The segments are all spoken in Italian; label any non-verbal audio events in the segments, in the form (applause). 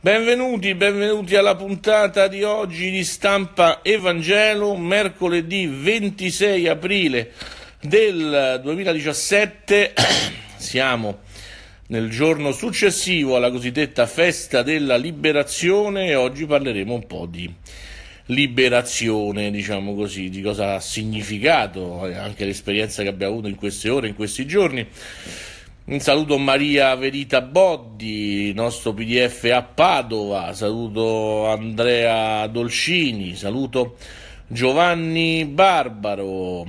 Benvenuti, benvenuti alla puntata di oggi di Stampa Evangelo, mercoledì 26 aprile del 2017. (coughs) Siamo nel giorno successivo alla cosiddetta festa della liberazione e oggi parleremo un po' di liberazione, diciamo così, di cosa ha significato eh, anche l'esperienza che abbiamo avuto in queste ore, in questi giorni un saluto Maria Verita Boddi, nostro PDF a Padova, saluto Andrea Dolcini, saluto Giovanni Barbaro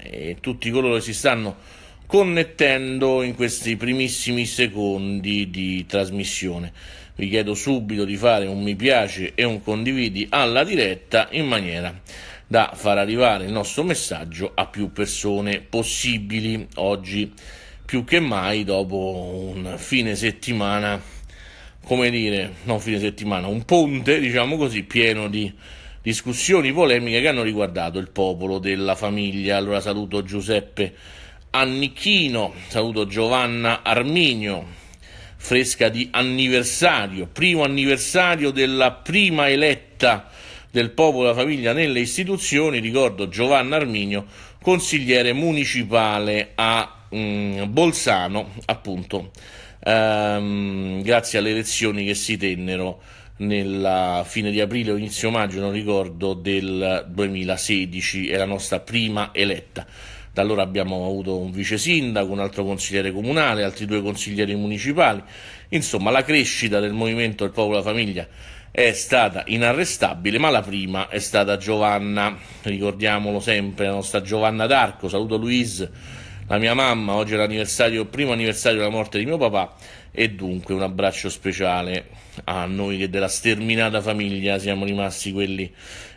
e tutti coloro che si stanno connettendo in questi primissimi secondi di trasmissione. Vi chiedo subito di fare un mi piace e un condividi alla diretta in maniera da far arrivare il nostro messaggio a più persone possibili oggi più che mai dopo un fine settimana, come dire, non fine settimana, un ponte, diciamo così, pieno di discussioni polemiche che hanno riguardato il popolo della famiglia. Allora saluto Giuseppe Annichino, saluto Giovanna Arminio, fresca di anniversario, primo anniversario della prima eletta del popolo della famiglia nelle istituzioni, ricordo Giovanna Arminio, consigliere municipale a Mm, Bolzano, appunto, ehm, grazie alle elezioni che si tennero nella fine di aprile o inizio maggio, non ricordo, del 2016, è la nostra prima eletta. Da allora abbiamo avuto un vice sindaco, un altro consigliere comunale, altri due consiglieri municipali. Insomma, la crescita del movimento del popolo della famiglia è stata inarrestabile, ma la prima è stata Giovanna, ricordiamolo sempre, la nostra Giovanna d'Arco. Saluto Luis la mia mamma, oggi è l'anniversario, il primo anniversario della morte di mio papà e dunque un abbraccio speciale a noi che della sterminata famiglia siamo rimasti quelli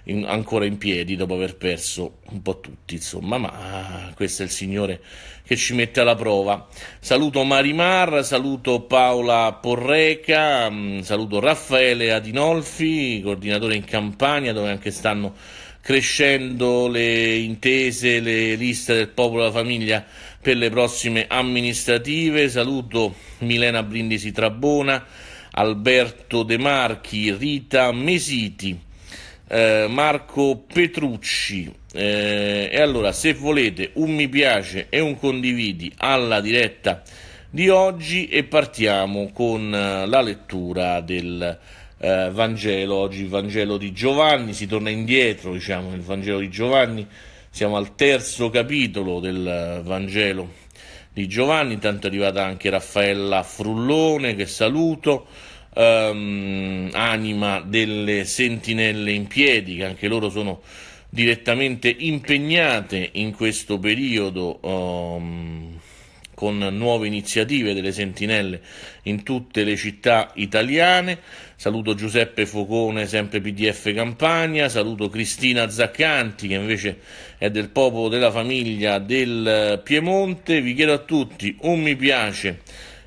in, ancora in piedi dopo aver perso un po' tutti, insomma, ma questo è il Signore che ci mette alla prova. Saluto Marimar, saluto Paola Porreca, mm, saluto Raffaele Adinolfi, coordinatore in Campania dove anche stanno crescendo le intese, le liste del popolo e della famiglia per le prossime amministrative. Saluto Milena Brindisi Trabona, Alberto De Marchi, Rita Mesiti, eh, Marco Petrucci. Eh, e allora, se volete, un mi piace e un condividi alla diretta di oggi e partiamo con eh, la lettura del eh, Vangelo, oggi il Vangelo di Giovanni, si torna indietro diciamo nel Vangelo di Giovanni, siamo al terzo capitolo del eh, Vangelo di Giovanni, intanto è arrivata anche Raffaella Frullone che saluto, ehm, anima delle sentinelle in piedi che anche loro sono direttamente impegnate in questo periodo. Um, con nuove iniziative delle sentinelle in tutte le città italiane. Saluto Giuseppe Focone, sempre PDF Campania, saluto Cristina Zaccanti che invece è del popolo della famiglia del eh, Piemonte. Vi chiedo a tutti un mi piace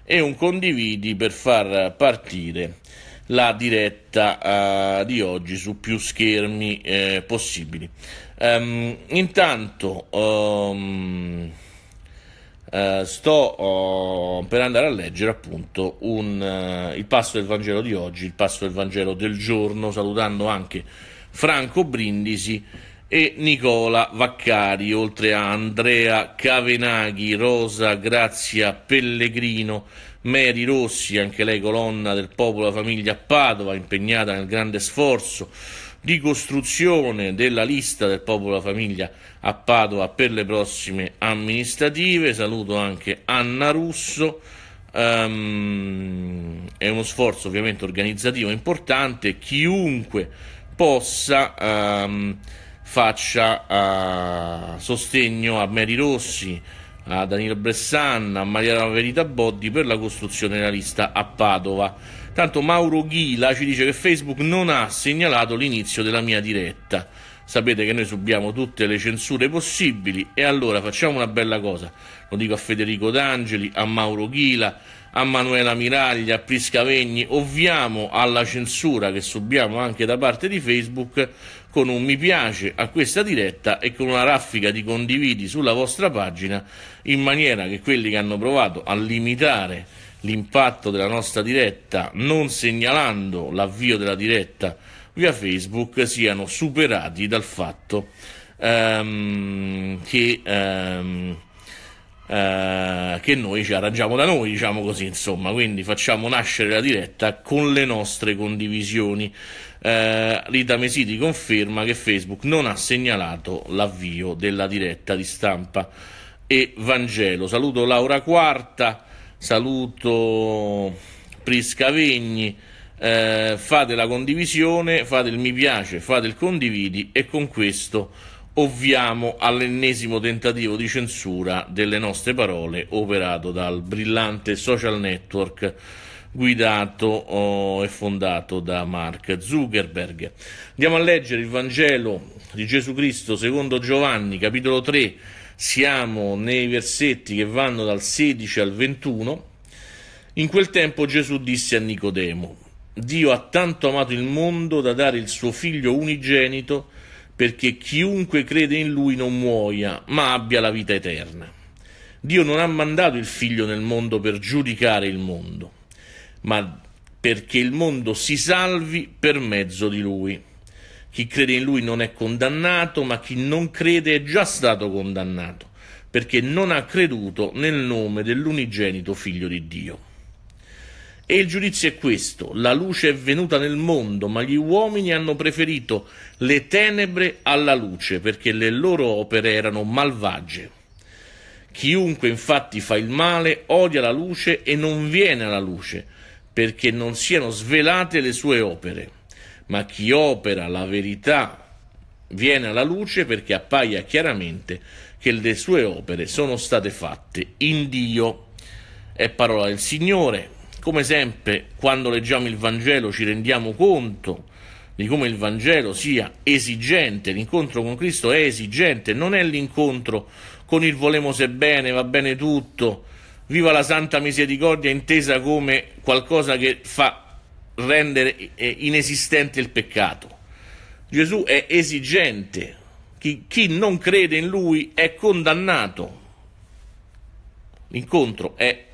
e un condividi per far partire la diretta uh, di oggi su più schermi eh, possibili. Um, intanto um, Uh, sto oh, per andare a leggere appunto un, uh, il passo del Vangelo di oggi, il passo del Vangelo del giorno, salutando anche Franco Brindisi e Nicola Vaccari, oltre a Andrea Cavenaghi, Rosa Grazia Pellegrino, Mary Rossi, anche lei colonna del popolo, la famiglia Padova, impegnata nel grande sforzo ricostruzione della lista del popolo della famiglia a Padova per le prossime amministrative. Saluto anche Anna Russo. Um, è uno sforzo ovviamente organizzativo importante. Chiunque possa um, faccia uh, sostegno a Mary Rossi, a Danilo Bressan, a Maria Verita Boddi per la costruzione della lista a Padova. Tanto Mauro Ghila ci dice che Facebook non ha segnalato l'inizio della mia diretta. Sapete che noi subiamo tutte le censure possibili e allora facciamo una bella cosa. Lo dico a Federico D'Angeli, a Mauro Ghila, a Manuela Miraglia, a Prisca Vegni. Ovviamo alla censura che subiamo anche da parte di Facebook con un mi piace a questa diretta e con una raffica di condividi sulla vostra pagina in maniera che quelli che hanno provato a limitare l'impatto della nostra diretta non segnalando l'avvio della diretta via Facebook siano superati dal fatto um, che, um, uh, che, noi ci arrangiamo da noi, diciamo così, insomma, quindi facciamo nascere la diretta con le nostre condivisioni. Uh, Rita Mesiti conferma che Facebook non ha segnalato l'avvio della diretta di stampa. E Vangelo, saluto Laura Quarta saluto Priscavegni, eh, fate la condivisione, fate il mi piace, fate il condividi e con questo ovviamo all'ennesimo tentativo di censura delle nostre parole operato dal brillante social network guidato oh, e fondato da Mark Zuckerberg. Andiamo a leggere il Vangelo di Gesù Cristo secondo Giovanni, capitolo 3, siamo nei versetti che vanno dal 16 al 21, in quel tempo Gesù disse a Nicodemo, Dio ha tanto amato il mondo da dare il suo figlio unigenito perché chiunque crede in lui non muoia, ma abbia la vita eterna. Dio non ha mandato il figlio nel mondo per giudicare il mondo, ma perché il mondo si salvi per mezzo di lui. Chi crede in lui non è condannato, ma chi non crede è già stato condannato, perché non ha creduto nel nome dell'unigenito figlio di Dio. E il giudizio è questo, la luce è venuta nel mondo, ma gli uomini hanno preferito le tenebre alla luce, perché le loro opere erano malvagie. Chiunque infatti fa il male odia la luce e non viene alla luce, perché non siano svelate le sue opere ma chi opera la verità viene alla luce perché appaia chiaramente che le sue opere sono state fatte in Dio. È parola del Signore. Come sempre, quando leggiamo il Vangelo ci rendiamo conto di come il Vangelo sia esigente, l'incontro con Cristo è esigente, non è l'incontro con il volemo se bene, va bene tutto, viva la santa misericordia intesa come qualcosa che fa rendere eh, inesistente il peccato. Gesù è esigente, chi, chi non crede in lui è condannato. L'incontro è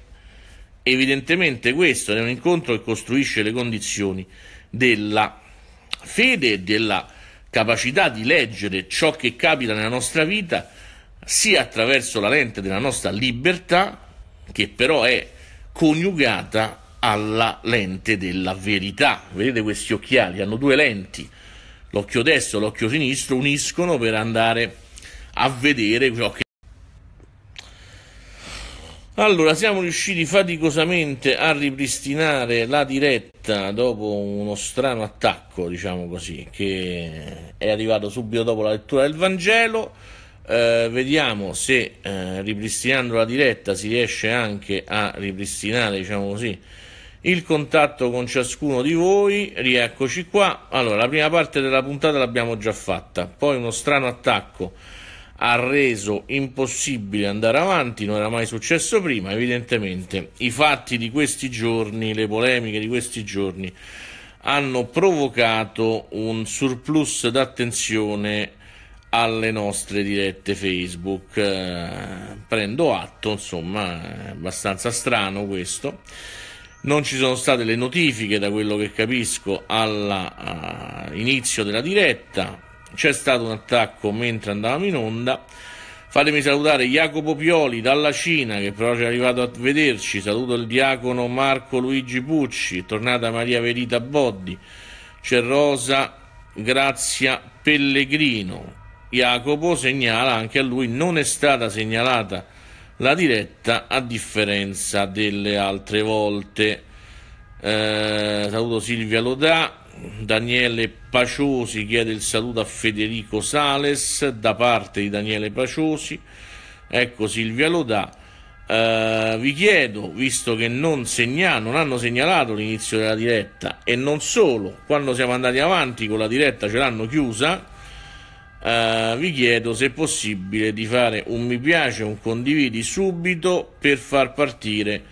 evidentemente questo, è un incontro che costruisce le condizioni della fede e della capacità di leggere ciò che capita nella nostra vita, sia attraverso la lente della nostra libertà, che però è coniugata alla lente della verità. Vedete questi occhiali? Hanno due lenti, l'occhio destro e l'occhio sinistro uniscono per andare a vedere ciò che... Allora, siamo riusciti faticosamente a ripristinare la diretta dopo uno strano attacco, diciamo così, che è arrivato subito dopo la lettura del Vangelo. Eh, vediamo se eh, ripristinando la diretta si riesce anche a ripristinare, diciamo così, il contatto con ciascuno di voi, rieccoci qua. Allora, la prima parte della puntata l'abbiamo già fatta, poi uno strano attacco ha reso impossibile andare avanti, non era mai successo prima, evidentemente. I fatti di questi giorni, le polemiche di questi giorni hanno provocato un surplus d'attenzione alle nostre dirette Facebook. Eh, prendo atto, insomma, è abbastanza strano questo non ci sono state le notifiche, da quello che capisco, all'inizio eh, della diretta. C'è stato un attacco mentre andavamo in onda. Fatemi salutare Jacopo Pioli dalla Cina, che però ci è arrivato a vederci. Saluto il diacono Marco Luigi Pucci, tornata Maria Verita Boddi. C'è Rosa Grazia Pellegrino. Jacopo segnala anche a lui non è stata segnalata la diretta, a differenza delle altre volte, eh, saluto Silvia Lodà, Daniele Paciosi chiede il saluto a Federico Sales da parte di Daniele Paciosi, ecco Silvia Lodà. Uh, vi chiedo, visto che non, segna, non, hanno segnalato l'inizio della diretta e non solo, quando siamo andati avanti con la diretta ce l'hanno chiusa, Uh, vi chiedo se è possibile di fare un mi piace, un condividi subito per far partire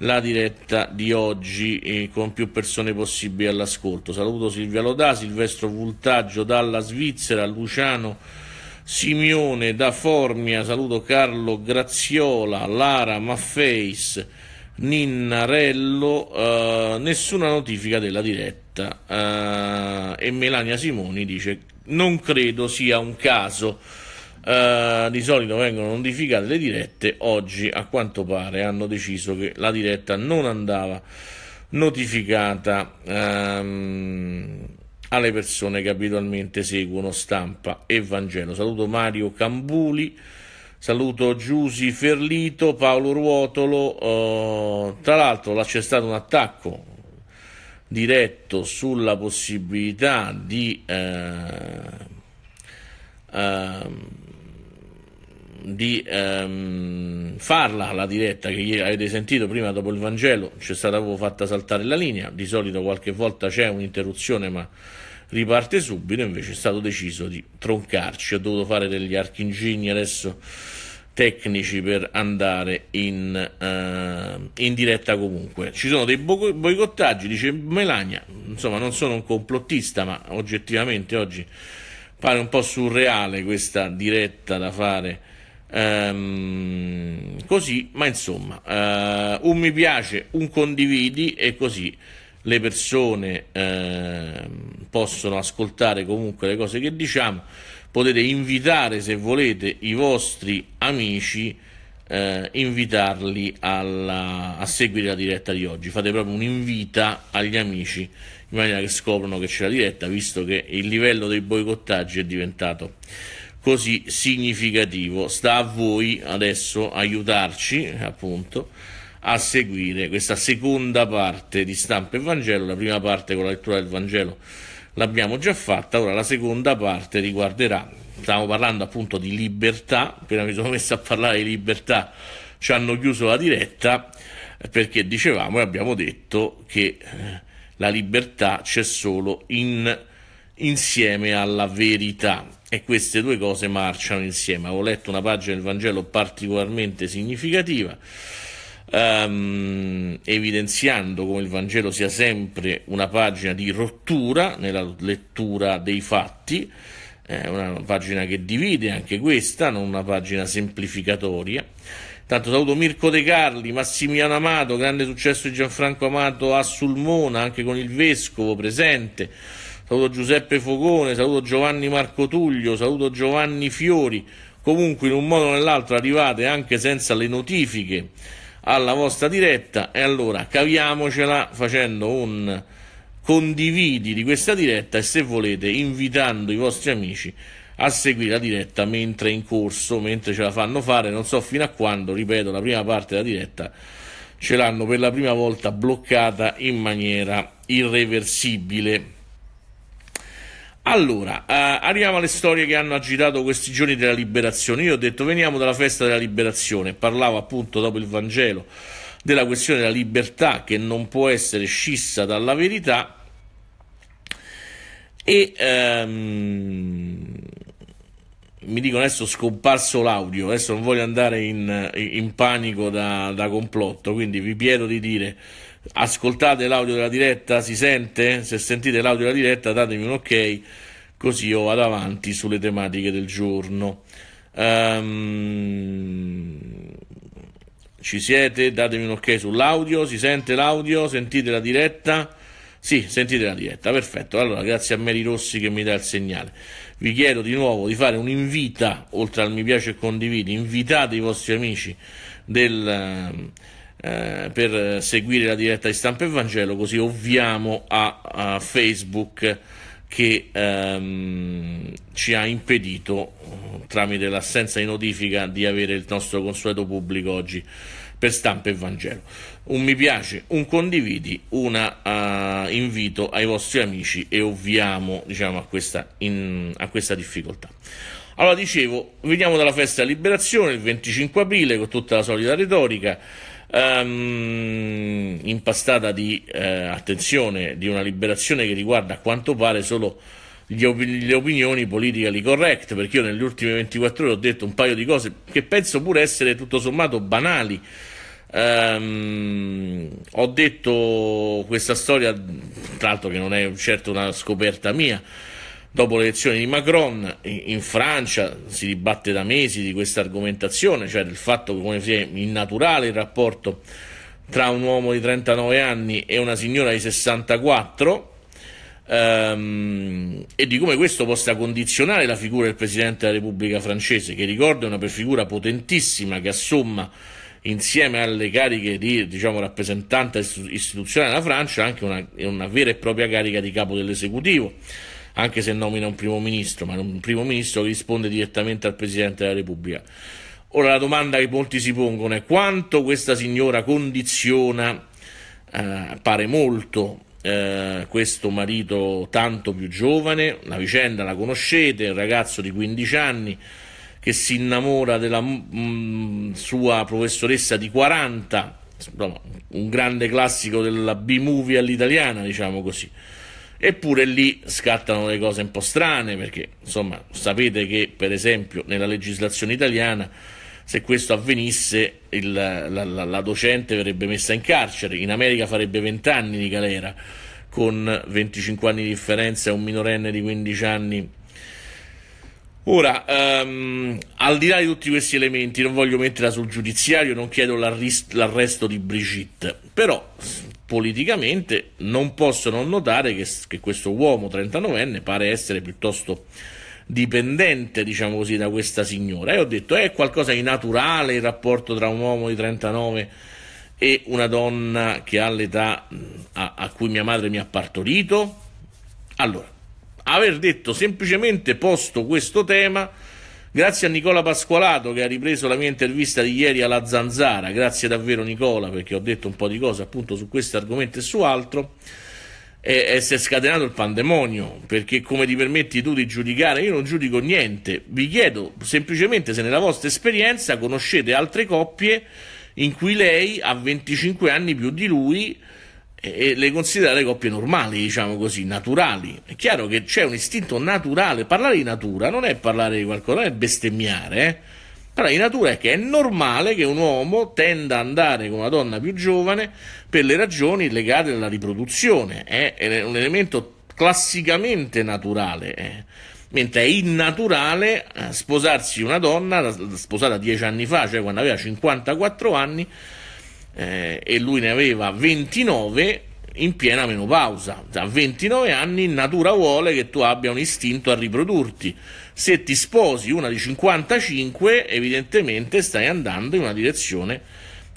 la diretta di oggi eh, con più persone possibili all'ascolto. Saluto Silvia Lodà, Silvestro Vultaggio dalla Svizzera, Luciano Simione da Formia, saluto Carlo Graziola, Lara Maffeis, Ninnarello, eh, nessuna notifica della diretta eh, e Melania Simoni dice non credo sia un caso. Uh, di solito vengono notificate le dirette, oggi a quanto pare hanno deciso che la diretta non andava notificata um, alle persone che abitualmente seguono stampa e Vangelo. Saluto Mario Cambuli, saluto Giusi Ferlito, Paolo Ruotolo. Uh, tra l'altro là c'è stato un attacco diretto sulla possibilità di, eh, ehm, di ehm, farla la diretta che avete sentito prima dopo il Vangelo c'è stata fatta saltare la linea di solito qualche volta c'è un'interruzione ma riparte subito invece è stato deciso di troncarci ho dovuto fare degli archingegni adesso tecnici per andare in, uh, in, diretta comunque. Ci sono dei boicottaggi, dice Melania, insomma non sono un complottista, ma oggettivamente oggi pare un po' surreale questa diretta da fare um, così, ma insomma, uh, un mi piace, un condividi e così le persone uh, possono ascoltare comunque le cose che diciamo potete invitare se volete i vostri amici eh, invitarli alla, a seguire la diretta di oggi fate proprio un'invita agli amici in maniera che scoprono che c'è la diretta visto che il livello dei boicottaggi è diventato così significativo sta a voi adesso aiutarci appunto a seguire questa seconda parte di stampa e Vangelo la prima parte con la lettura del Vangelo l'abbiamo già fatta, ora la seconda parte riguarderà, stiamo parlando appunto di libertà, appena mi sono messo a parlare di libertà ci hanno chiuso la diretta perché dicevamo e abbiamo detto che eh, la libertà c'è solo in, insieme alla verità e queste due cose marciano insieme. Ho letto una pagina del Vangelo particolarmente significativa ehm, evidenziando come il Vangelo sia sempre una pagina di rottura nella lettura dei fatti, eh, una pagina che divide anche questa, non una pagina semplificatoria. Tanto saluto Mirko De Carli, Massimiliano Amato, grande successo di Gianfranco Amato a Sulmona, anche con il vescovo presente. Saluto Giuseppe Fogone, saluto Giovanni Marco Tullio, saluto Giovanni Fiori. Comunque in un modo o nell'altro arrivate anche senza le notifiche alla vostra diretta e allora caviamocela facendo un condividi di questa diretta e se volete invitando i vostri amici a seguire la diretta mentre è in corso, mentre ce la fanno fare, non so fino a quando, ripeto, la prima parte della diretta ce l'hanno per la prima volta bloccata in maniera irreversibile. Allora, eh, arriviamo alle storie che hanno agitato questi giorni della liberazione. Io ho detto veniamo dalla festa della liberazione, parlavo appunto dopo il Vangelo della questione della libertà che non può essere scissa dalla verità e ehm, mi dicono adesso scomparso l'audio, adesso non voglio andare in, in panico da, da complotto, quindi vi chiedo di dire ascoltate l'audio della diretta, si sente? Se sentite l'audio della diretta datemi un ok, così io vado avanti sulle tematiche del giorno. Um, ci siete? Datemi un ok sull'audio, si sente l'audio, sentite la diretta? Sì, sentite la diretta, perfetto. Allora, grazie a Mary Rossi che mi dà il segnale. Vi chiedo di nuovo di fare un un'invita, oltre al mi piace e condividi, invitate i vostri amici del eh, per seguire la diretta di stampa e Vangelo, così ovviamo a, a Facebook che ehm, ci ha impedito, eh, tramite l'assenza di notifica, di avere il nostro consueto pubblico oggi per stampa e Vangelo. Un mi piace, un condividi, un uh, eh, invito ai vostri amici e ovviamo diciamo, a, questa in, a, questa difficoltà. Allora dicevo, veniamo dalla festa liberazione il 25 aprile con tutta la solita retorica um, impastata di eh, attenzione di una liberazione che riguarda a quanto pare solo op- le opinioni politically correct, perché io negli ultimi 24 ore ho detto un paio di cose che penso pure essere tutto sommato banali. Um, ho detto questa storia, tra l'altro che non è certo una scoperta mia, dopo le elezioni di Macron in, Francia si dibatte da mesi di questa argomentazione, cioè del fatto che come sia innaturale il rapporto tra un uomo di 39 anni e una signora di 64 ehm, e di come questo possa condizionare la figura del Presidente della Repubblica francese, che ricordo è una figura potentissima che assomma insieme alle cariche di diciamo, rappresentante istituzionale della Francia anche una, una vera e propria carica di capo dell'esecutivo anche se nomina un primo ministro, ma un primo ministro che risponde direttamente al Presidente della Repubblica. Ora la domanda che molti si pongono è quanto questa signora condiziona, eh, pare molto, eh, questo marito tanto più giovane, la vicenda la conoscete, un ragazzo di 15 anni che si innamora della mh, mm, sua professoressa di 40, un grande classico della B-movie all'italiana, diciamo così. Eppure lì scattano le cose un po' strane, perché insomma sapete che per esempio nella legislazione italiana se questo avvenisse il, la, la, la, docente verrebbe messa in carcere, in America farebbe 20 anni di galera con 25 anni di differenza e un minorenne di 15 anni. Ora, um, al di là di tutti questi elementi, non voglio metterla sul giudiziario, non chiedo l'arresto di Brigitte, però politicamente, non posso non notare che, che questo uomo 39enne pare essere piuttosto dipendente, diciamo così, da questa signora. E ho detto, eh, è qualcosa di naturale il rapporto tra un uomo di 39 e una donna che ha l'età a, a cui mia madre mi ha partorito? Allora, aver detto semplicemente posto questo tema Grazie a Nicola Pasqualato che ha ripreso la mia intervista di ieri alla Zanzara, grazie davvero Nicola perché ho detto un po' di cose appunto su questo argomento e su altro. E, e, si è scatenato il pandemonio perché come ti permetti tu di giudicare io non giudico niente vi chiedo semplicemente se nella vostra esperienza conoscete altre coppie in cui lei ha 25 anni più di lui e le considera le coppie normali, diciamo così, naturali. È chiaro che c'è un istinto naturale, parlare di natura non è parlare di qualcosa, non è bestemmiare, eh? parlare di natura è che è normale che un uomo tenda ad andare con una donna più giovane per le ragioni legate alla riproduzione, eh? è un elemento classicamente naturale. Eh? mentre è innaturale eh, sposarsi una donna sposata dieci anni fa, cioè quando aveva 54 anni, eh, e lui ne aveva 29 in piena menopausa. A 29 anni natura vuole che tu abbia un istinto a riprodurti. Se ti sposi una di 55, evidentemente stai andando in una direzione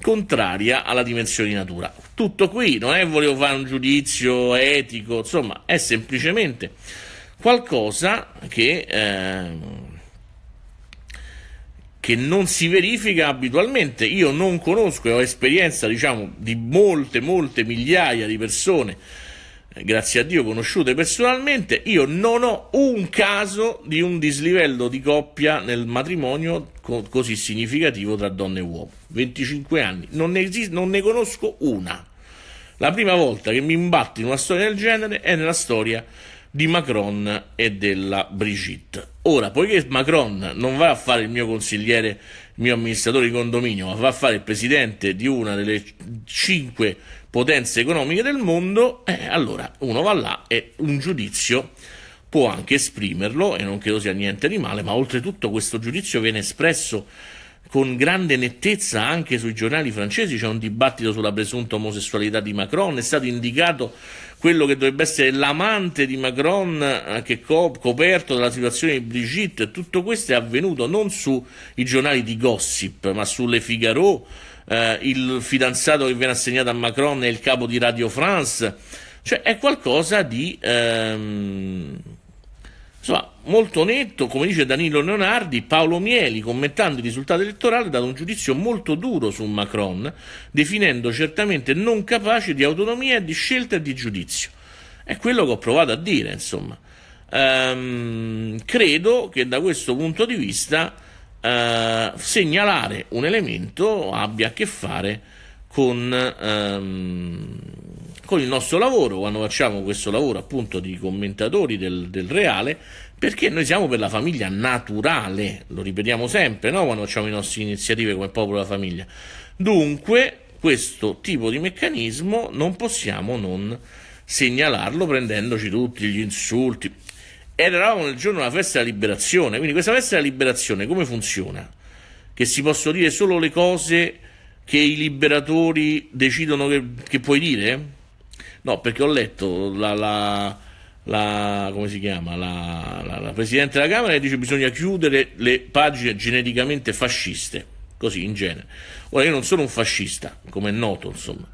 contraria alla dimensione di natura. Tutto qui, non è volevo fare un giudizio etico, insomma, è semplicemente qualcosa che eh, che non si verifica abitualmente. Io non conosco e ho esperienza, diciamo, di molte, molte migliaia di persone, eh, grazie a Dio conosciute personalmente, io non ho un caso di un dislivello di coppia nel matrimonio co- così significativo tra donna e uomo. 25 anni, non ne, esist- non ne conosco una. La prima volta che mi imbatto in una storia del genere è nella storia di Macron e della Brigitte. Ora, poiché Macron non va a fare il mio consigliere, il mio amministratore di condominio, ma va a fare il presidente di una delle cinque potenze economiche del mondo, eh, allora uno va là e un giudizio può anche esprimerlo e non credo sia niente di male, ma oltretutto questo giudizio viene espresso con grande nettezza anche sui giornali francesi, c'è un dibattito sulla presunta omosessualità di Macron, è stato indicato quello che dovrebbe essere l'amante di Macron eh, che coperto dalla situazione di Brigitte, tutto questo è avvenuto non sui giornali di gossip, ma sulle Figaro, eh, il fidanzato che viene assegnato a Macron è il capo di Radio France, cioè è qualcosa di... Ehm Insomma, molto netto, come dice Danilo Leonardi, Paolo Mieli, commentando il risultato elettorale, ha dato un giudizio molto duro su Macron, definendo certamente non capace di autonomia, di scelta e di giudizio. È quello che ho provato a dire, insomma. Ehm, credo che da questo punto di vista eh, segnalare un elemento abbia a che fare con... Ehm, con il nostro lavoro, quando facciamo questo lavoro appunto di commentatori del, del reale, perché noi siamo per la famiglia naturale, lo ripetiamo sempre, no? quando facciamo le nostre iniziative come popolo della famiglia. Dunque, questo tipo di meccanismo non possiamo non segnalarlo prendendoci tutti gli insulti. Ed eravamo nel giorno della festa della liberazione, quindi questa festa della liberazione come funziona? Che si possono dire solo le cose che i liberatori decidono che, che puoi dire? No, perché ho letto la, la, la come si chiama? La, la, Presidente della Camera che dice che bisogna chiudere le pagine geneticamente fasciste, così in genere. Ora io non sono un fascista, come è noto, insomma,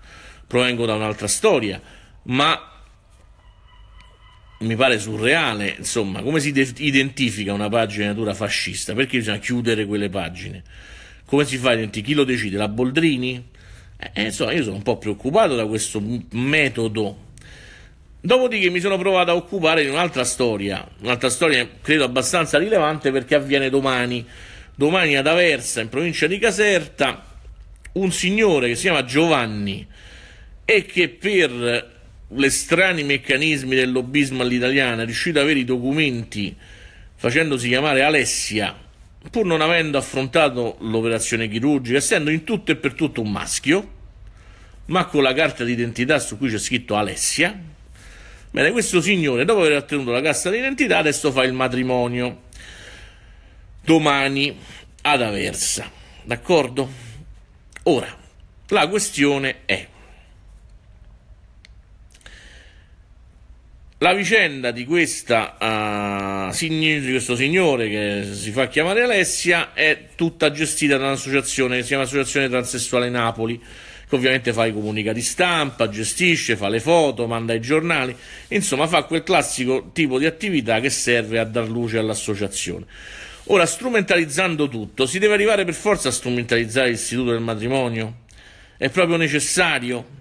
provengo da un'altra storia, ma mi pare surreale, insomma, come si de- identifica una pagina di natura fascista? Perché bisogna chiudere quelle pagine? Come si fa a identificare? Chi lo decide? La Boldrini? Eh, insomma, io sono un po' preoccupato da questo metodo. Dopodiché mi sono provato a occupare di un'altra storia, un'altra storia credo abbastanza rilevante perché avviene domani. Domani ad Aversa, in provincia di Caserta, un signore che si chiama Giovanni e che per gli strani meccanismi del lobbismo all'italiana è riuscito ad avere i documenti facendosi chiamare Alessia pur non avendo affrontato l'operazione chirurgica, essendo in tutto e per tutto un maschio, ma con la carta d'identità su cui c'è scritto Alessia. Bene, questo signore, dopo aver ottenuto la carta d'identità, adesso fa il matrimonio domani ad Aversa. D'accordo? Ora, la questione è La vicenda di, questa, uh, ah, sign- di, questo signore che si fa chiamare Alessia è tutta gestita da un'associazione che si chiama Associazione Transessuale Napoli, che ovviamente fa i comunicati stampa, gestisce, fa le foto, manda i giornali, insomma fa quel classico tipo di attività che serve a dar luce all'associazione. Ora, strumentalizzando tutto, si deve arrivare per forza a strumentalizzare l'istituto del matrimonio? È proprio necessario?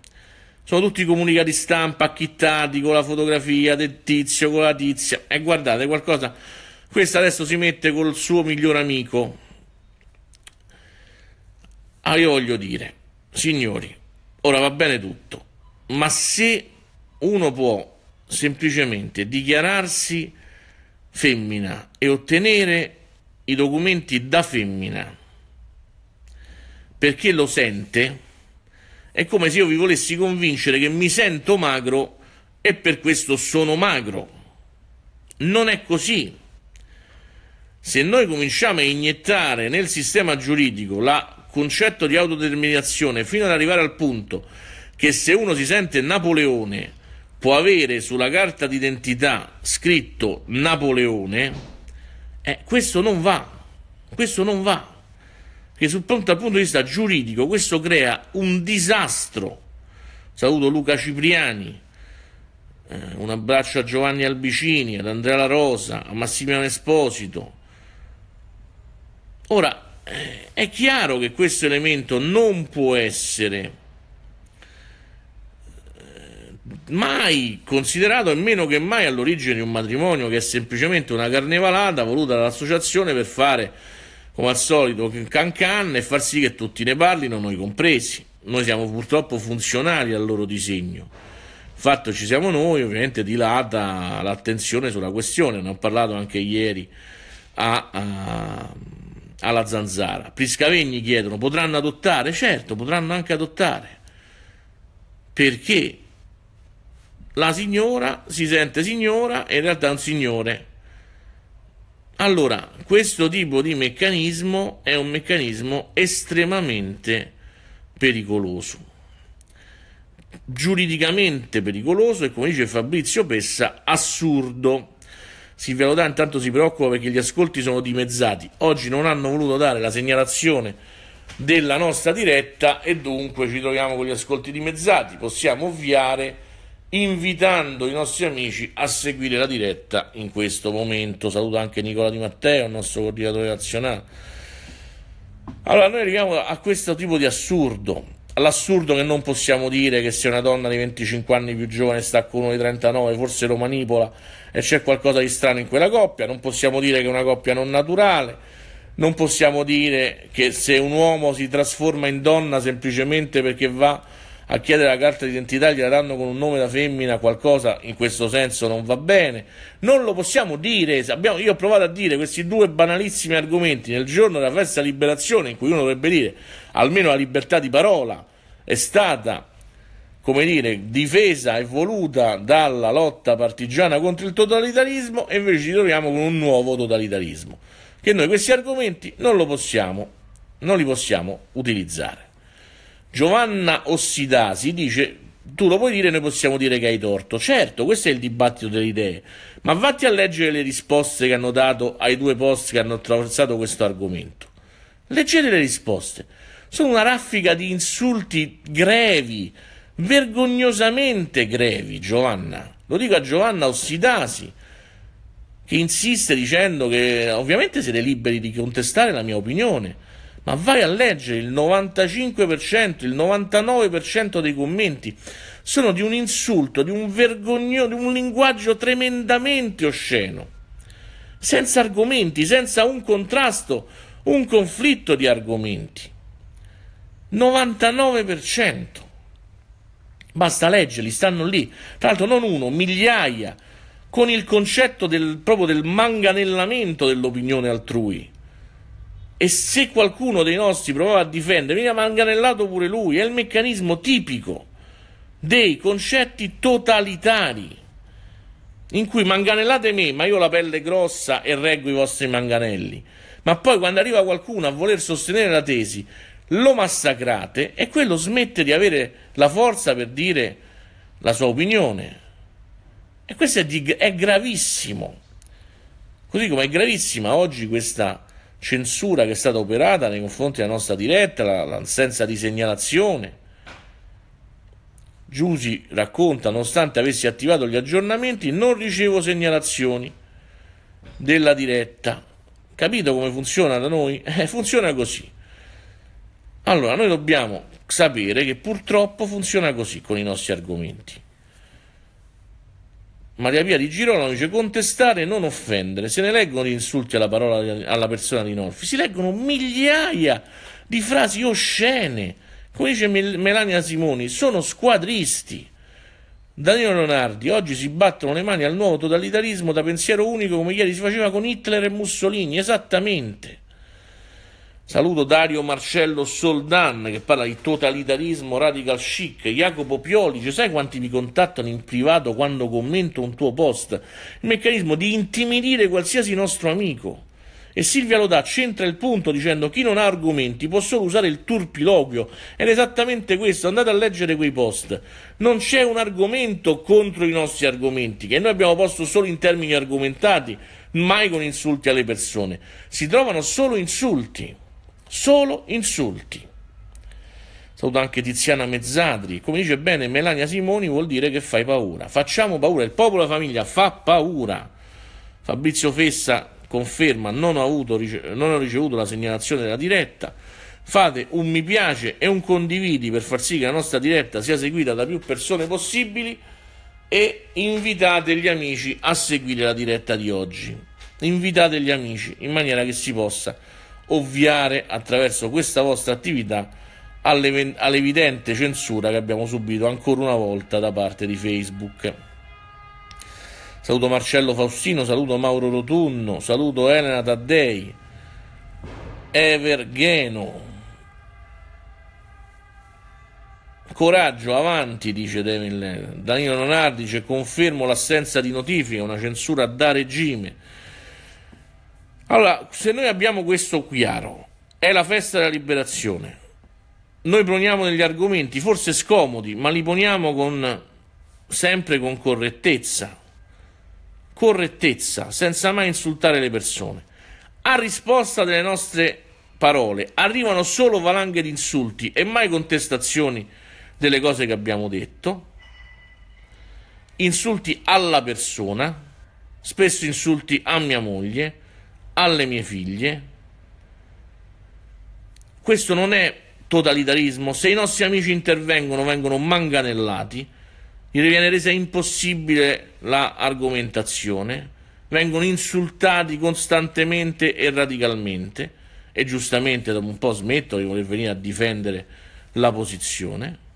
sono tutti comunicati stampa acchittati con la fotografia del tizio, con la tizia. E guardate qualcosa. Questa adesso si mette col suo miglior amico. Ah, io voglio dire, signori, ora va bene tutto, ma se uno può semplicemente dichiararsi femmina e ottenere i documenti da femmina perché lo sente, è come se io vi volessi convincere che mi sento magro e per questo sono magro. Non è così. Se noi cominciamo a iniettare nel sistema giuridico il concetto di autodeterminazione fino ad arrivare al punto che se uno si sente Napoleone può avere sulla carta d'identità scritto Napoleone, eh, questo non va, questo non va che sul, dal punto di vista giuridico questo crea un disastro. Saluto Luca Cipriani, eh, un abbraccio a Giovanni Albicini, ad Andrea La Rosa, a Massimiliano Esposito. Ora, eh, è chiaro che questo elemento non può essere eh, mai considerato e meno che mai all'origine di un matrimonio che è semplicemente una carnevalata voluta dall'associazione per fare come al solito can can e far sì che tutti ne parlino, noi compresi. Noi siamo purtroppo funzionali al loro disegno. Fatto ci siamo noi, ovviamente dilata l'attenzione sulla questione, ne ho parlato anche ieri a, a, alla zanzara. Priscavegni chiedono, potranno adottare? Certo, potranno anche adottare. Perché la signora si sente signora e in realtà è un signore allora, questo tipo di meccanismo è un meccanismo estremamente pericoloso, giuridicamente pericoloso e come dice Fabrizio Pessa, assurdo. Silvia Lodan tanto si preoccupa perché gli ascolti sono dimezzati. Oggi non hanno voluto dare la segnalazione della nostra diretta e dunque ci troviamo con gli ascolti dimezzati. Possiamo ovviare invitando i nostri amici a seguire la diretta in questo momento. Saluto anche Nicola Di Matteo, il nostro coordinatore nazionale. Allora, noi arriviamo a questo tipo di assurdo. L'assurdo che non possiamo dire che se una donna di 25 anni più giovane sta con uno di 39, forse lo manipola e c'è qualcosa di strano in quella coppia. Non possiamo dire che è una coppia non naturale. Non possiamo dire che se un uomo si trasforma in donna semplicemente perché va a chiedere la carta d'identità gliela danno con un nome da femmina, qualcosa in questo senso non va bene. Non lo possiamo dire, abbiamo, io ho provato a dire questi due banalissimi argomenti nel giorno della festa liberazione in cui uno dovrebbe dire almeno la libertà di parola è stata come dire, difesa e voluta dalla lotta partigiana contro il totalitarismo e invece ci troviamo con un nuovo totalitarismo. Che noi questi argomenti non, possiamo, non li possiamo utilizzare. Giovanna Ossidasi dice tu lo puoi dire, noi possiamo dire che hai torto. Certo, questo è il dibattito delle idee, ma vatti a leggere le risposte che hanno dato ai due post che hanno attraversato questo argomento. Leggete le risposte. Sono una raffica di insulti grevi, vergognosamente grevi, Giovanna. Lo dico a Giovanna Ossidasi, che insiste dicendo che ovviamente siete liberi di contestare la mia opinione ma vai a leggere il 95%, il 99% dei commenti, sono di un insulto, di un vergognoso, di un linguaggio tremendamente osceno, senza argomenti, senza un contrasto, un conflitto di argomenti. 99%. Basta leggerli, stanno lì. Tra l'altro non uno, migliaia, con il concetto del, proprio del manganellamento dell'opinione altrui e se qualcuno dei nostri provava a difendere, veniva manganellato pure lui. È il meccanismo tipico dei concetti totalitari in cui manganellate me, ma io ho la pelle grossa e reggo i vostri manganelli. Ma poi quando arriva qualcuno a voler sostenere la tesi, lo massacrate e quello smette di avere la forza per dire la sua opinione. E questo è, di, è gravissimo. Così come è gravissima oggi questa censura che è stata operata nei confronti della nostra diretta, l'assenza di segnalazione. Giusi racconta, nonostante avessi attivato gli aggiornamenti, non ricevo segnalazioni della diretta. Capito come funziona da noi? (laughs) Eh, funziona così. Allora, noi dobbiamo sapere che purtroppo funziona così con i nostri argomenti. Maria Pia di Girolamo dice contestare non offendere. Se ne leggono gli insulti alla, parola, alla persona di Norfi, si leggono migliaia di frasi oscene. Come dice Melania Simoni, sono squadristi. Danilo Leonardi, oggi si battono le mani al nuovo totalitarismo da pensiero unico come ieri si faceva con Hitler e Mussolini, esattamente. Saluto Dario Marcello Soldan che parla di totalitarismo radical chic. Jacopo Pioli, cioè, sai quanti mi contattano in privato quando commento un tuo post? Il meccanismo di intimidire qualsiasi nostro amico. E Silvia Lodà centra il punto dicendo chi non ha argomenti può solo usare il turpiloquio. Ed è esattamente questo, andate a leggere quei post. Non c'è un argomento contro i nostri argomenti, che noi abbiamo posto solo in termini argomentati, mai con insulti alle persone. Si trovano solo insulti solo insulti. Saluto anche Tiziana Mezzadri. Come dice bene Melania Simoni, vuol dire che fai paura. Facciamo paura, il popolo e la famiglia fa paura. Fabrizio Fessa conferma, non ho, avuto, non ho ricevuto la segnalazione della diretta. Fate un mi piace e un condividi per far sì che la nostra diretta sia seguita da più persone possibili e invitate gli amici a seguire la diretta di oggi. Invitate gli amici in maniera che si possa ovviare attraverso questa vostra attività all'evidente censura che abbiamo subito ancora una volta da parte di Facebook. Saluto Marcello Faustino, saluto Mauro Rotunno, saluto Elena Taddei, Evergeno. Coraggio, avanti, dice Devin Danilo Nonardi dice confermo l'assenza di notifiche, una censura da regime allora, se noi abbiamo questo chiaro, è la festa della liberazione, noi poniamo degli argomenti forse scomodi, ma li poniamo con, sempre con correttezza, correttezza, senza mai insultare le persone. A risposta delle nostre parole arrivano solo valanghe di insulti e mai contestazioni delle cose che abbiamo detto, insulti alla persona, spesso insulti a mia moglie, alle mie figlie. Questo non è totalitarismo. Se i nostri amici intervengono, vengono manganellati, gli viene resa impossibile l'argomentazione, la vengono insultati costantemente e radicalmente e giustamente dopo un po' smetto di voler venire a difendere la posizione.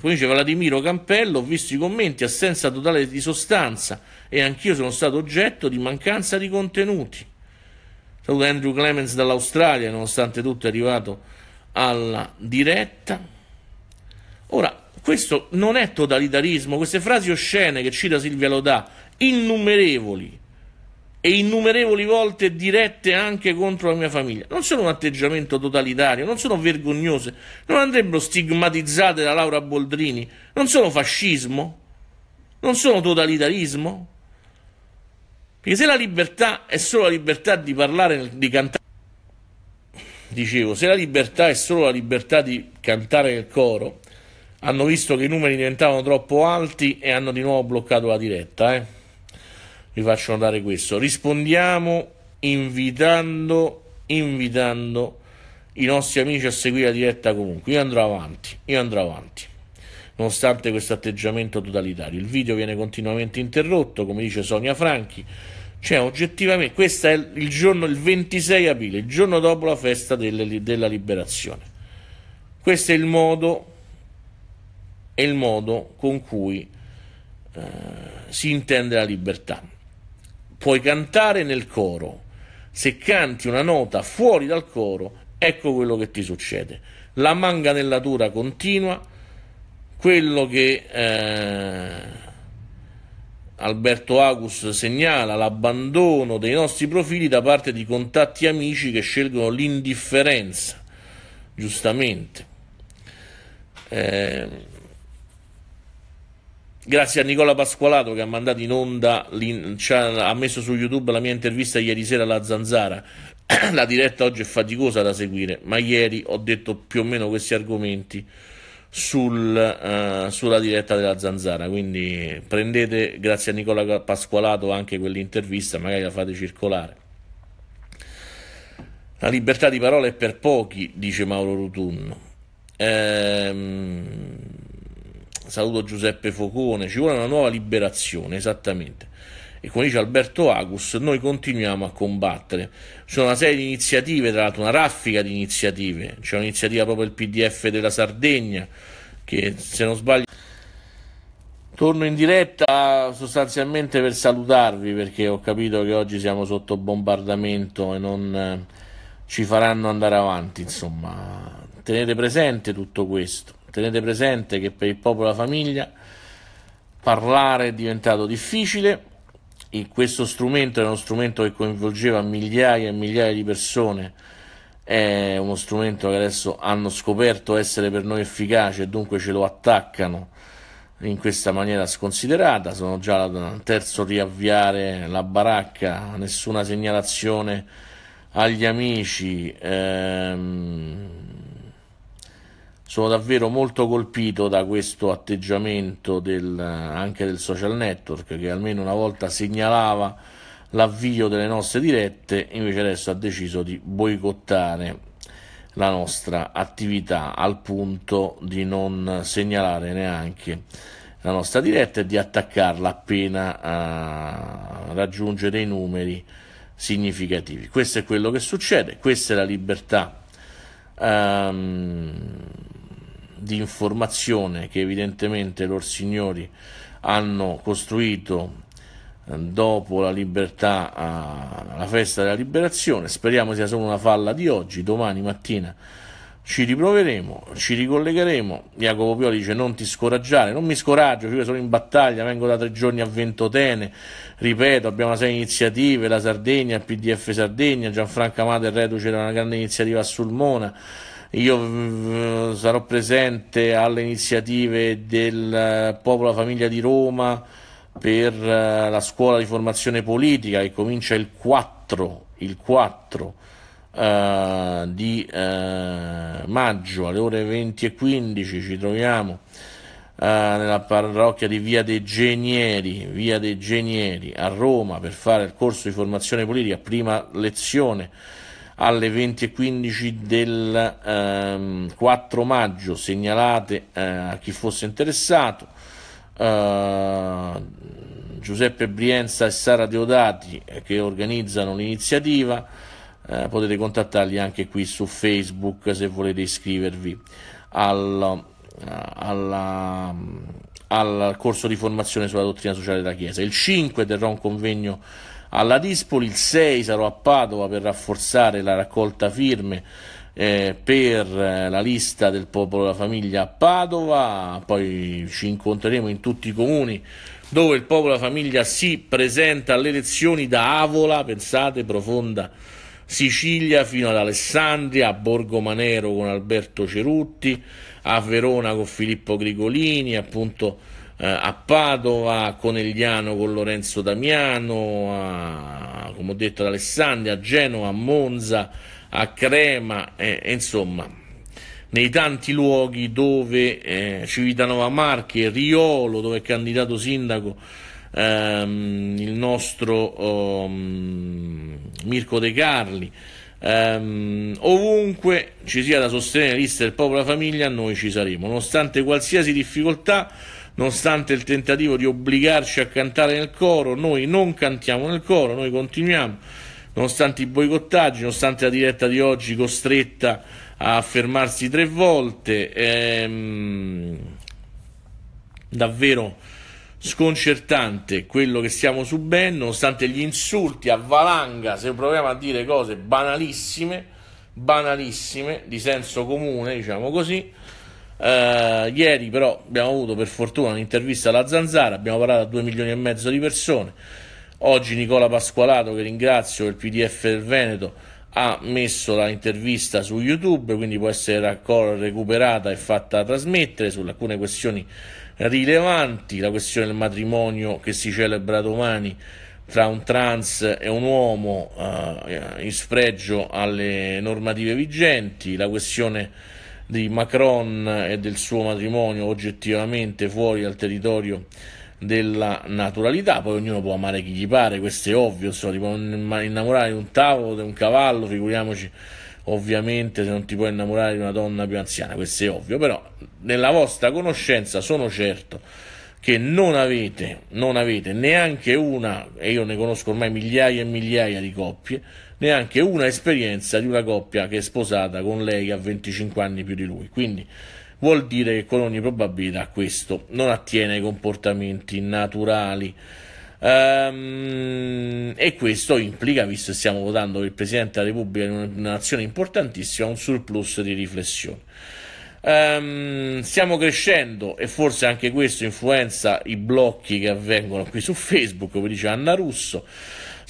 Come dice Vladimiro Campello, ho visto i commenti assenza totale di sostanza e anch'io sono stato oggetto di mancanza di contenuti. Saluto Andrew Clemens dall'Australia, nonostante tutto è arrivato alla diretta. Ora, questo non è totalitarismo, queste frasi oscene che cita Silvia Lodà, innumerevoli e innumerevoli volte dirette anche contro la mia famiglia. Non sono un atteggiamento totalitario, non sono vergognose, non andrebbero stigmatizzate da Laura Boldrini, non sono fascismo, non sono totalitarismo. Perché se la libertà è solo la libertà di parlare, di cantare, dicevo, se la libertà è solo la libertà di cantare nel coro, hanno visto che i numeri diventavano troppo alti e hanno di nuovo bloccato la diretta. Eh? Vi faccio notare questo. Rispondiamo invitando, invitando i nostri amici a seguire la diretta comunque. Io andrò avanti, io andrò avanti nonostante questo atteggiamento totalitario. Il video viene continuamente interrotto, come dice Sonia Franchi. Cioè, oggettivamente, questo è il giorno, il 26 aprile, il giorno dopo la festa delle, della liberazione. Questo è il modo, è il modo con cui eh, si intende la libertà. Puoi cantare nel coro, se canti una nota fuori dal coro, ecco quello che ti succede. La manganellatura continua, quello che eh, Alberto Agus segnala l'abbandono dei nostri profili da parte di contatti amici che scelgono l'indifferenza, giustamente. Eh, grazie a Nicola Pasqualato che ha mandato in onda, ha messo su YouTube la mia intervista ieri sera alla Zanzara. (coughs) la diretta oggi è faticosa da seguire, ma ieri ho detto più o meno questi argomenti sul, uh, sulla diretta della Zanzara. Quindi prendete, grazie a Nicola Pasqualato, anche quell'intervista, magari la fate circolare. La libertà di parola è per pochi, dice Mauro Rutunno. Ehm, saluto Giuseppe Focone. Ci vuole una nuova liberazione, esattamente. E come dice Alberto Agus, noi continuiamo a combattere. Ci sono una serie di iniziative, tra l'altro una raffica di iniziative. C'è un'iniziativa proprio del PDF della Sardegna, che se non sbaglio... Torno in diretta sostanzialmente per salutarvi perché ho capito che oggi siamo sotto bombardamento e non eh, ci faranno andare avanti. Insomma, tenete presente tutto questo, tenete presente che per il popolo e la famiglia parlare è diventato difficile, questo strumento era uno strumento che coinvolgeva migliaia e migliaia di persone, è uno strumento che adesso hanno scoperto essere per noi efficace e dunque ce lo attaccano in questa maniera sconsiderata, sono già al terzo riavviare la baracca, nessuna segnalazione agli amici. Ehm, sono davvero molto colpito da questo atteggiamento del, anche del social network che almeno una volta segnalava l'avvio delle nostre dirette, invece adesso ha deciso di boicottare la nostra attività al punto di non segnalare neanche la nostra diretta e di attaccarla appena eh, raggiunge dei numeri significativi. Questo è quello che succede, questa è la libertà. Um, di informazione che evidentemente lor signori hanno costruito eh, dopo la libertà, eh, la festa della liberazione. Speriamo sia solo una falla di oggi, domani mattina ci riproveremo, ci ricollegheremo. Jacopo Pioli dice non ti scoraggiare, non mi scoraggio, io sono in battaglia, vengo da tre giorni a Ventotene, ripeto, abbiamo sei iniziative, la Sardegna, il PDF Sardegna, Gianfranca Amato e Reduce era una grande iniziativa a Sulmona io sarò presente alle iniziative del eh, Popolo Famiglia di Roma per eh, la scuola di formazione politica che comincia il 4, il 4 eh, di eh, maggio alle ore 20.15 ci troviamo eh, nella parrocchia di Via dei, Genieri, Via dei Genieri a Roma per fare il corso di formazione politica, prima lezione alle 20.15 del ehm, 4 maggio, segnalate eh, a chi fosse interessato. Eh, Giuseppe Brienza e Sara Deodati eh, che organizzano l'iniziativa, eh, potete contattarli anche qui su Facebook se volete iscrivervi al, eh, alla, al corso di formazione sulla dottrina sociale della Chiesa. Il 5 terrò un convegno alla Dispoli il 6 sarò a Padova per rafforzare la raccolta firme eh, per eh, la lista del popolo della famiglia a Padova, poi ci incontreremo in tutti i comuni dove il popolo della famiglia si presenta alle elezioni da Avola, pensate, profonda Sicilia fino ad Alessandria, a Borgo Manero con Alberto Cerutti, a Verona con Filippo Grigolini, appunto eh, a Padova, a Conegliano con Lorenzo Damiano, a, come ho detto ad Alessandria, a Genova, a Monza, a Crema, eh, insomma nei tanti luoghi dove eh, Civitanova Marche, Riolo dove è candidato sindaco ehm, il nostro ehm, Mirko De Carli, Um, ovunque ci sia da sostenere la lista del popolo e la famiglia, noi ci saremo. Nonostante qualsiasi difficoltà, nonostante il tentativo di obbligarci a cantare nel coro, noi non cantiamo nel coro, noi continuiamo, nonostante i boicottaggi, nonostante la diretta di oggi costretta a fermarsi tre volte, ehm, davvero sconcertante quello che stiamo subendo, nonostante gli insulti a valanga, se proviamo a dire cose banalissime, banalissime, di senso comune, diciamo così, Uh, ieri però abbiamo avuto per fortuna un'intervista alla Zanzara, abbiamo parlato a 2 milioni e mezzo di persone. Oggi Nicola Pasqualato, che ringrazio, il PDF del Veneto, ha messo l'intervista su YouTube, quindi può essere raccol- recuperata e fatta trasmettere su alcune questioni rilevanti, la questione del matrimonio che si celebra domani tra un trans e un uomo uh, in sfregio alle normative vigenti, la questione di Macron e del suo matrimonio oggettivamente fuori dal territorio della naturalità, poi ognuno può amare chi gli pare, questo è ovvio, insomma, ti può innamorare di un tavolo, di un cavallo, figuriamoci ovviamente se non ti puoi innamorare di una donna più anziana, questo è ovvio, però nella vostra conoscenza sono certo che non avete, non avete neanche una, e io ne conosco ormai migliaia e migliaia di coppie, neanche una esperienza di una coppia che è sposata con lei a 25 anni più di lui. Quindi vuol dire che con ogni probabilità questo non attiene ai comportamenti naturali. Um, e questo implica, visto che stiamo votando per il Presidente della Repubblica in nazione importantissima, un surplus di riflessione. Um, stiamo crescendo e forse anche questo influenza i blocchi che avvengono qui su Facebook, come dice Anna Russo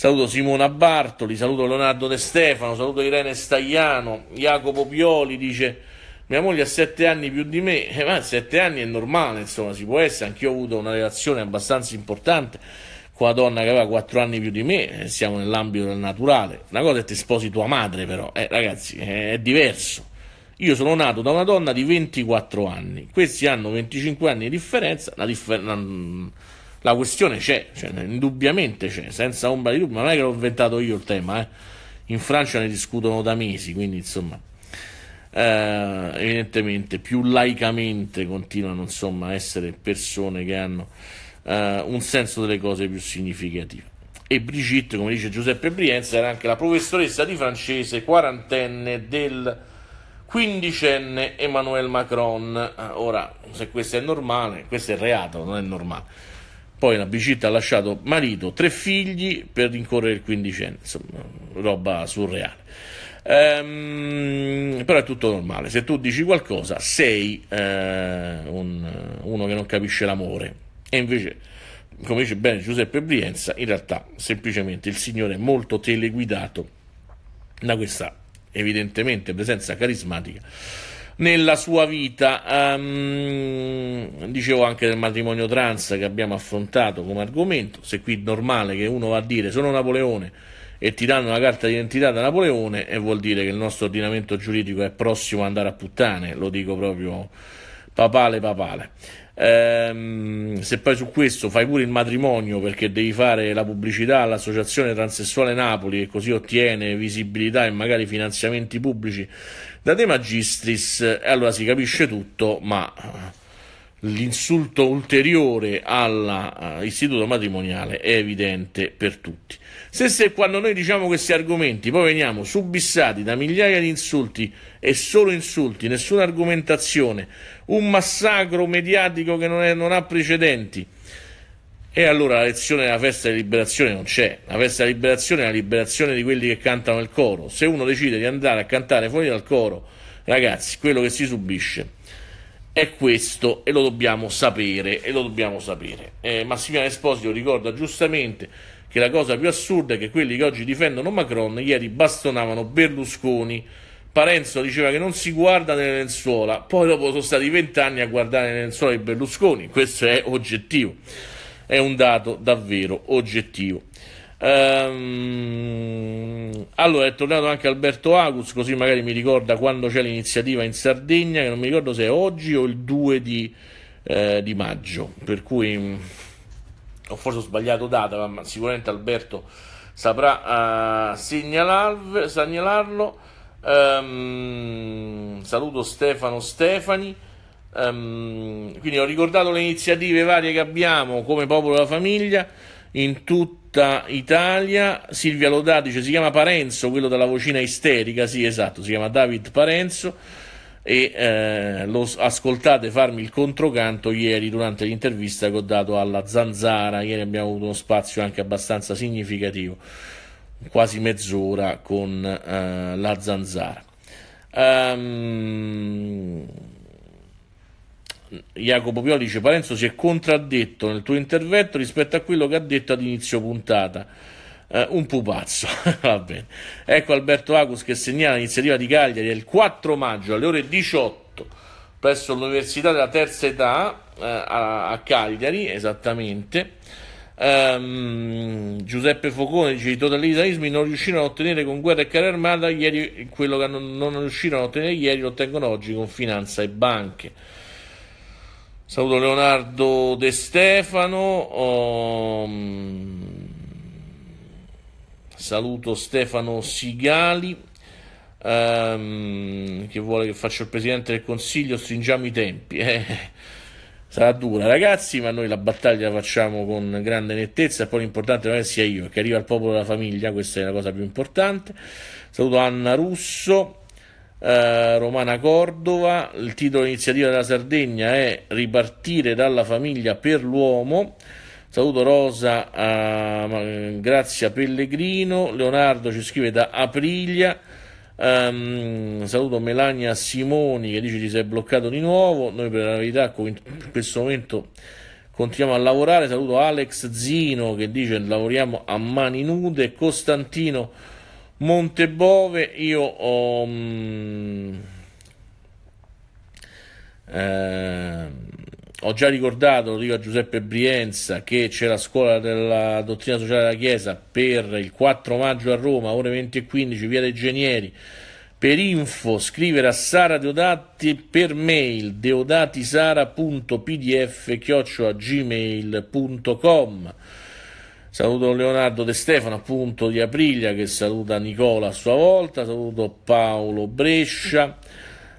saluto Simona Bartoli, saluto Leonardo De Stefano, saluto Irene Stagliano, Jacopo Pioli dice mia moglie ha sette anni più di me, eh, ma sette anni è normale, insomma, si può essere, anch'io ho avuto una relazione abbastanza importante con la donna che aveva quattro anni più di me, siamo nell'ambito del naturale, una cosa è che ti sposi tua madre però, eh, ragazzi, è, è diverso. Io sono nato da una donna di 24 anni, questi hanno 25 anni di differenza, la differenza la questione c'è, cioè, indubbiamente c'è, senza ombra di dubbio, ma non è che l'ho inventato io il tema, eh. in Francia ne discutono da mesi, quindi insomma, eh, evidentemente più laicamente continuano insomma, a essere persone che hanno eh, un senso delle cose più significative. E Brigitte, come dice Giuseppe Brienza, era anche la professoressa di francese quarantenne del quindicenne Emmanuel Macron. Ah, ora, se questo è normale, questo è reato, non è normale. Poi la Bicita ha lasciato marito, tre figli per rincorrere il quindicenne, insomma, roba surreale. Ehm, però è tutto normale, se tu dici qualcosa sei eh, un, uno che non capisce l'amore. E invece, come dice bene Giuseppe Brienza, in realtà semplicemente il Signore è molto teleguidato da questa evidentemente presenza carismatica nella sua vita. Um, dicevo anche del matrimonio trans che abbiamo affrontato come argomento. Se qui è normale che uno va a dire sono Napoleone e ti danno una carta d'identità da Napoleone, e vuol dire che il nostro ordinamento giuridico è prossimo ad andare a puttane, lo dico proprio papale papale. Ehm, se poi su questo fai pure il matrimonio perché devi fare la pubblicità all'associazione transessuale Napoli e così ottiene visibilità e magari finanziamenti pubblici da De Magistris, eh, allora si capisce tutto, ma eh, l'insulto ulteriore all'istituto eh, matrimoniale è evidente per tutti. Se, se quando noi diciamo questi argomenti poi veniamo subissati da migliaia di insulti e solo insulti, nessuna argomentazione, un massacro mediatico che non, è, non ha precedenti, e allora la lezione della festa di liberazione non c'è. La festa di liberazione è la liberazione di quelli che cantano il coro. Se uno decide di andare a cantare fuori dal coro, ragazzi, quello che si subisce è questo e lo dobbiamo sapere. E lo dobbiamo sapere. Eh, Massimiliano Esposito ricorda giustamente che la cosa più assurda è che quelli che oggi difendono Macron ieri bastonavano Berlusconi. Parenzo diceva che non si guarda nelle lenzuola, poi dopo sono stati vent'anni a guardare nelle lenzuola di Berlusconi, questo è oggettivo è un dato davvero oggettivo. Ehm... allora è tornato anche Alberto Agus, così magari mi ricorda quando c'è l'iniziativa in Sardegna, che non mi ricordo se è oggi o il 2 di, eh, di maggio, per cui mm, ho forse sbagliato data, ma sicuramente Alberto saprà uh, segnalarlo. Um, saluto Stefano Stefani. Um, quindi ho ricordato le iniziative varie che abbiamo come popolo della famiglia in tutta Italia. Silvia Lodà dice cioè, si chiama Parenzo, quello della vocina isterica, sì esatto, si chiama David Parenzo e eh, lo ascoltate farmi il controcanto ieri durante l'intervista che ho dato alla Zanzara, ieri abbiamo avuto uno spazio anche abbastanza significativo, quasi mezz'ora con eh, la Zanzara. Um, Jacopo Pioli dice Parenzo si è contraddetto nel tuo intervento rispetto a quello che ha detto ad inizio puntata. Uh, un pupazzo, (laughs) va bene. Ecco Alberto Agus che segnala l'iniziativa di Cagliari il 4 maggio alle ore 18 presso l'Università della Terza Età uh, a, Cagliari, esattamente. Um, Giuseppe Focone dice i totalitarismi non riuscirono a ottenere con guerra e carri armata ieri quello che non, non riuscirono a ottenere ieri lo ottengono oggi con finanza e banche. Saluto Leonardo De Stefano. Oh, saluto Stefano Sigali. Ehm, che vuole che faccia il presidente del consiglio? Stringiamo i tempi. Eh, sarà dura, ragazzi, ma noi la battaglia la facciamo con grande nettezza. e Poi l'importante non è che sia io, che arriva al popolo della famiglia. Questa è la cosa più importante. Saluto Anna Russo eh, Romana Cordova, il titolo iniziativa della Sardegna è Ripartire dalla famiglia per l'uomo. Saluto Rosa, eh, Grazia Pellegrino, Leonardo ci scrive da Aprilia. Um, saluto Melania Simoni che dice ti sei bloccato di nuovo. Noi per la verità in questo momento continuiamo a lavorare. Saluto Alex Zino che dice lavoriamo a mani nude. Costantino Montebove io ho... Mh, mm, eh, ho già ricordato, lo dico a Giuseppe Brienza, che c'è la scuola della dottrina sociale della Chiesa per il 4 maggio a Roma, ore 20 e 15, via dei Genieri. Per info scrivere a Sara Deodati per mail deodatisara.pdf chioccio a gmail.com Saluto Leonardo De Stefano, appunto di Aprilia, che saluta Nicola a sua volta. Saluto Paolo Brescia.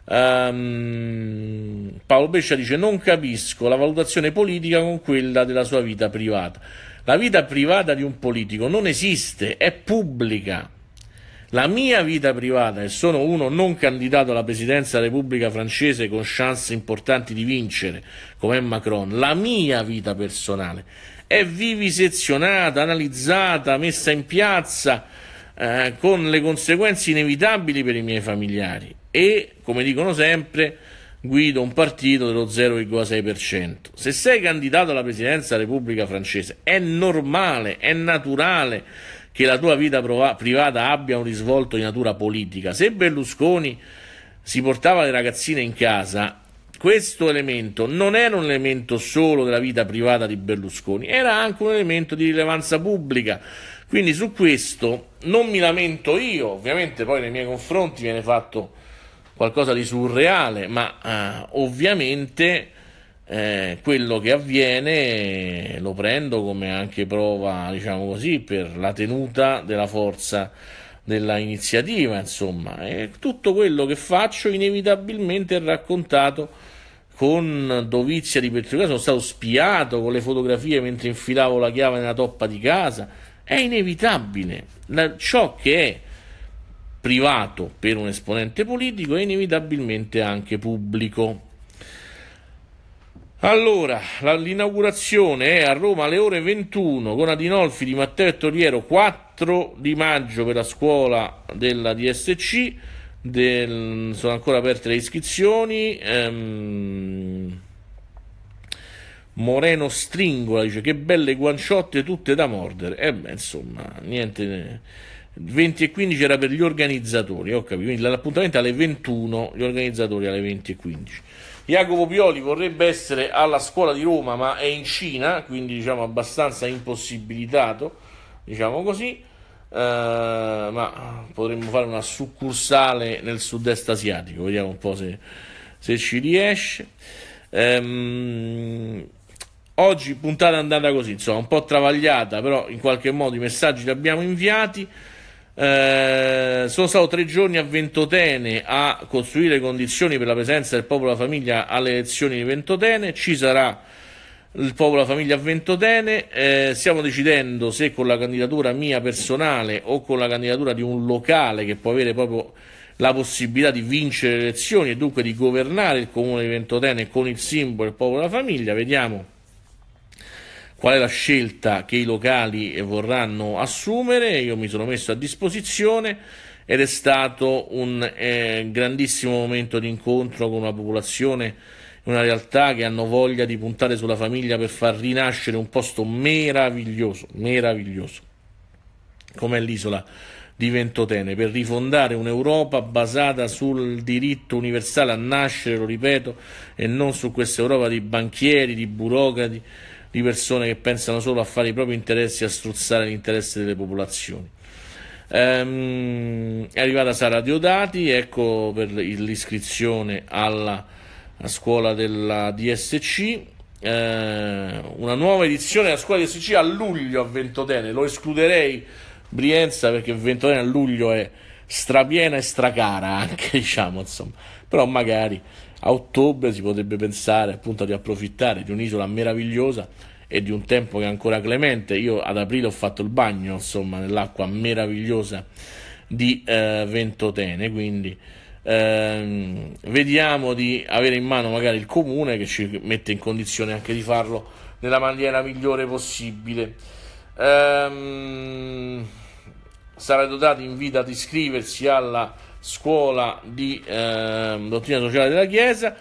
Um, Paolo Brescia dice: Non capisco la valutazione politica con quella della sua vita privata. La vita privata di un politico non esiste, è pubblica. La mia vita privata, e sono uno non candidato alla presidenza della Repubblica francese con chance importanti di vincere, come Macron, la mia vita personale è vivisezionata, analizzata, messa in piazza eh, con le conseguenze inevitabili per i miei familiari e, come dicono sempre, guido un partito dello 0,6%. Se sei candidato alla presidenza della Repubblica francese è normale, è naturale che la tua vita privata abbia un risvolto di natura politica. Se Berlusconi si portava le ragazzine in casa questo elemento non era un elemento solo della vita privata di Berlusconi, era anche un elemento di rilevanza pubblica. Quindi su questo non mi lamento io, ovviamente poi nei miei confronti viene fatto qualcosa di surreale, ma eh, ovviamente eh, quello che avviene lo prendo come anche prova, diciamo così, per la tenuta della forza della iniziativa, insomma, e tutto quello che faccio inevitabilmente è raccontato con dovizia di petrolio. sono stato spiato con le fotografie mentre infilavo la chiave nella toppa di casa, è inevitabile, la, ciò che è privato per un esponente politico è inevitabilmente anche pubblico. Allora, l'inaugurazione è a Roma alle ore 21 con Adinolfi di Matteo e Toriero 4 di maggio per la scuola della DSC. Del, sono ancora aperte le iscrizioni. Ehm, Moreno Stringola dice che belle guanciotte tutte da mordere. E eh beh, insomma, niente. 20 e 15 era per gli organizzatori, ho capito. Quindi l'appuntamento alle 21, gli organizzatori alle 20 e 15. Jacopo Pioli vorrebbe essere alla scuola di Roma, ma è in Cina, quindi diciamo abbastanza impossibilitato, diciamo così. Eh, ma potremmo fare una succursale nel sud-est asiatico, vediamo un po' se, se ci riesce. Ehm, oggi puntata è andata così, insomma, un po' travagliata, però in qualche modo i messaggi li abbiamo inviati. Eh, sono stato tre giorni a Ventotene a costruire condizioni per la presenza del popolo e della famiglia alle elezioni di Ventotene. Ci sarà il popolo e la famiglia a Ventotene. Eh, stiamo decidendo se con la candidatura mia personale o con la candidatura di un locale che può avere proprio la possibilità di vincere le elezioni e dunque di governare il comune di Ventotene con il simbolo del popolo e la famiglia. Vediamo qual è la scelta che i locali vorranno assumere, io mi sono messo a disposizione ed è stato un eh, grandissimo momento di incontro con una popolazione una realtà che hanno voglia di puntare sulla famiglia per far rinascere un posto meraviglioso, meraviglioso, come l'isola di Ventotene, per rifondare un'Europa basata sul diritto universale a nascere, lo ripeto, e non su questa Europa di banchieri, di burocrati, di persone che pensano solo a fare i propri interessi e a strozzare l'interesse delle popolazioni. Ehm, è arrivata Sara Diodati, ecco per l'iscrizione alla scuola della DSC. Eh, una nuova edizione della scuola DSC a luglio a Ventotene, lo escluderei Brienza perché Ventotene a luglio è strapiena e stracara (laughs) anche diciamo insomma, però magari a ottobre si potrebbe pensare appunto di approfittare di un'isola meravigliosa e di un tempo che è ancora clemente. Io ad aprile ho fatto il bagno, insomma, nell'acqua meravigliosa di eh, Ventotene, quindi ehm, vediamo di avere in mano magari il comune che ci mette in condizione anche di farlo nella maniera migliore possibile. Ehm, sarà dotato in vita ad iscriversi alla scuola di eh, dottrina sociale della Chiesa.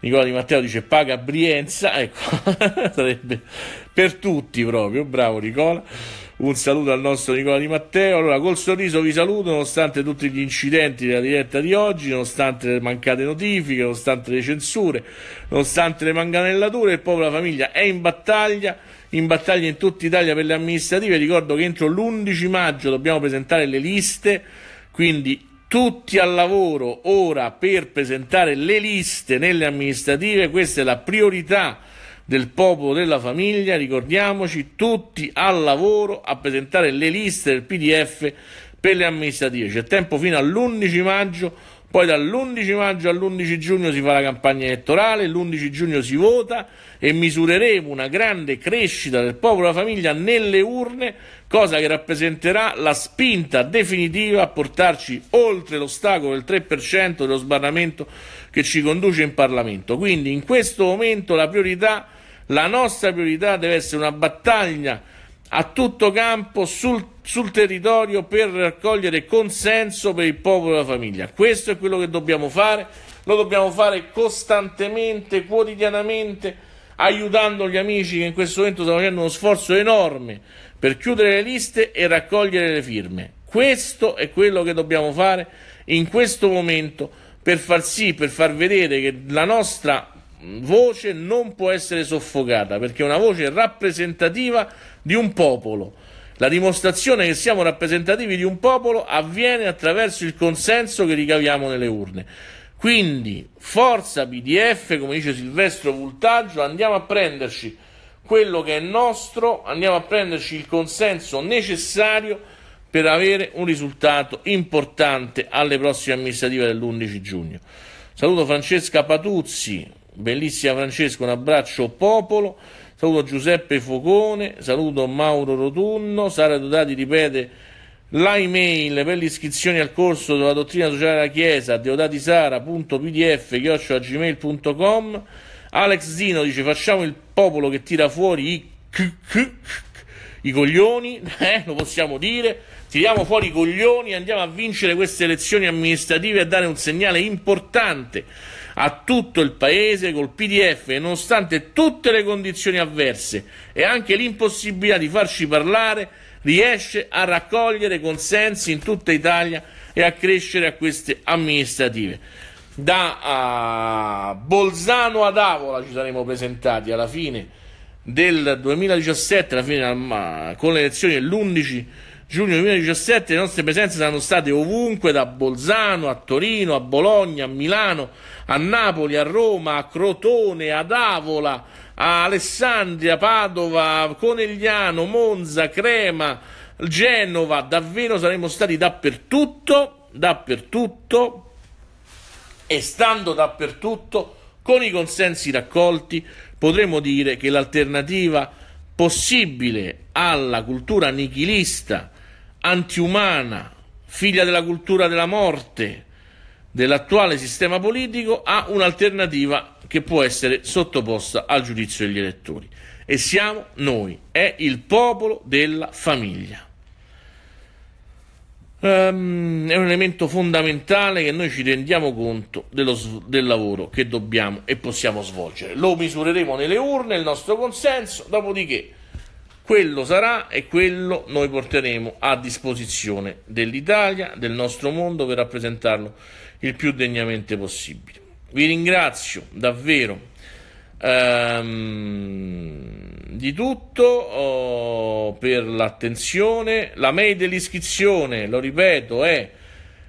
Nicola Di Matteo dice paga Brienza, ecco, (laughs) sarebbe per tutti proprio, bravo Nicola. Un saluto al nostro Nicola Di Matteo. Allora, col sorriso vi saluto, nonostante tutti gli incidenti della diretta di oggi, nonostante le mancate notifiche, nonostante le censure, nonostante le manganellature, il popolo e la famiglia è in battaglia, in battaglia in tutta Italia per le amministrative. Ricordo che entro l'11 maggio dobbiamo presentare le liste quindi tutti al lavoro ora per presentare le liste nelle amministrative, questa è la priorità del popolo della famiglia, ricordiamoci, tutti al lavoro a presentare le liste del PDF per le amministrative. C'è tempo fino all'11 maggio poi dall'11 maggio all'11 giugno si fa la campagna elettorale, l'11 giugno si vota e misureremo una grande crescita del popolo e della famiglia nelle urne, cosa che rappresenterà la spinta definitiva a portarci oltre l'ostacolo del 3% dello sbarramento che ci conduce in Parlamento. Quindi in questo momento la priorità, la nostra priorità deve essere una battaglia a tutto campo sul, sul territorio per raccogliere consenso per il popolo e la famiglia. Questo è quello che dobbiamo fare, lo dobbiamo fare costantemente, quotidianamente, aiutando gli amici che in questo momento stanno facendo uno sforzo enorme per chiudere le liste e raccogliere le firme. Questo è quello che dobbiamo fare in questo momento per far sì, per far vedere che la nostra voce non può essere soffocata perché è una voce rappresentativa di un popolo. La dimostrazione che siamo rappresentativi di un popolo avviene attraverso il consenso che ricaviamo nelle urne. Quindi, forza PDF, come dice Silvestro Vultaggio, andiamo a prenderci quello che è nostro, andiamo a prenderci il consenso necessario per avere un risultato importante alle prossime amministrative dell'11 giugno. Saluto Francesca Patuzzi, Bellissima Francesco, un abbraccio popolo. Saluto Giuseppe Focone, saluto Mauro Rotunno. Sara Dodati ripete l'email per l'iscrizione al corso della dottrina sociale della Chiesa, deodatisara.pdf-gmail.com. Alex Zino dice facciamo il popolo che tira fuori i, c- c- c- i coglioni, (laughs) eh, lo possiamo dire, tiriamo fuori i coglioni e andiamo a vincere queste elezioni amministrative e a dare un segnale importante a tutto il paese col PDF e nonostante tutte le condizioni avverse e anche l'impossibilità di farci parlare, riesce a raccogliere consensi in tutta Italia e a crescere a queste amministrative. Da Bolzano ad Avola ci saremo presentati alla fine del 2017, alla fine, con le elezioni dell'11 giugno 2017 le nostre presenze saranno state ovunque, da Bolzano a Torino, a Bologna, a Milano, a Napoli, a Roma, a Crotone, ad Avola, a Alessandria, Padova, Conegliano, Monza, Crema, Genova. Davvero saremo stati dappertutto, dappertutto e stando dappertutto con i consensi raccolti potremmo dire che l'alternativa possibile alla cultura nichilista antiumana, figlia della cultura della morte dell'attuale sistema politico, ha un'alternativa che può essere sottoposta al giudizio degli elettori. E siamo noi, è il popolo della famiglia. Um, è un elemento fondamentale che noi ci rendiamo conto dello, del lavoro che dobbiamo e possiamo svolgere. Lo misureremo nelle urne, il nostro consenso, dopodiché quello sarà e quello noi porteremo a disposizione dell'Italia, del nostro mondo per rappresentarlo il più degnamente possibile. Vi ringrazio davvero ehm, di tutto oh, per l'attenzione. La mail dell'iscrizione, lo ripeto, è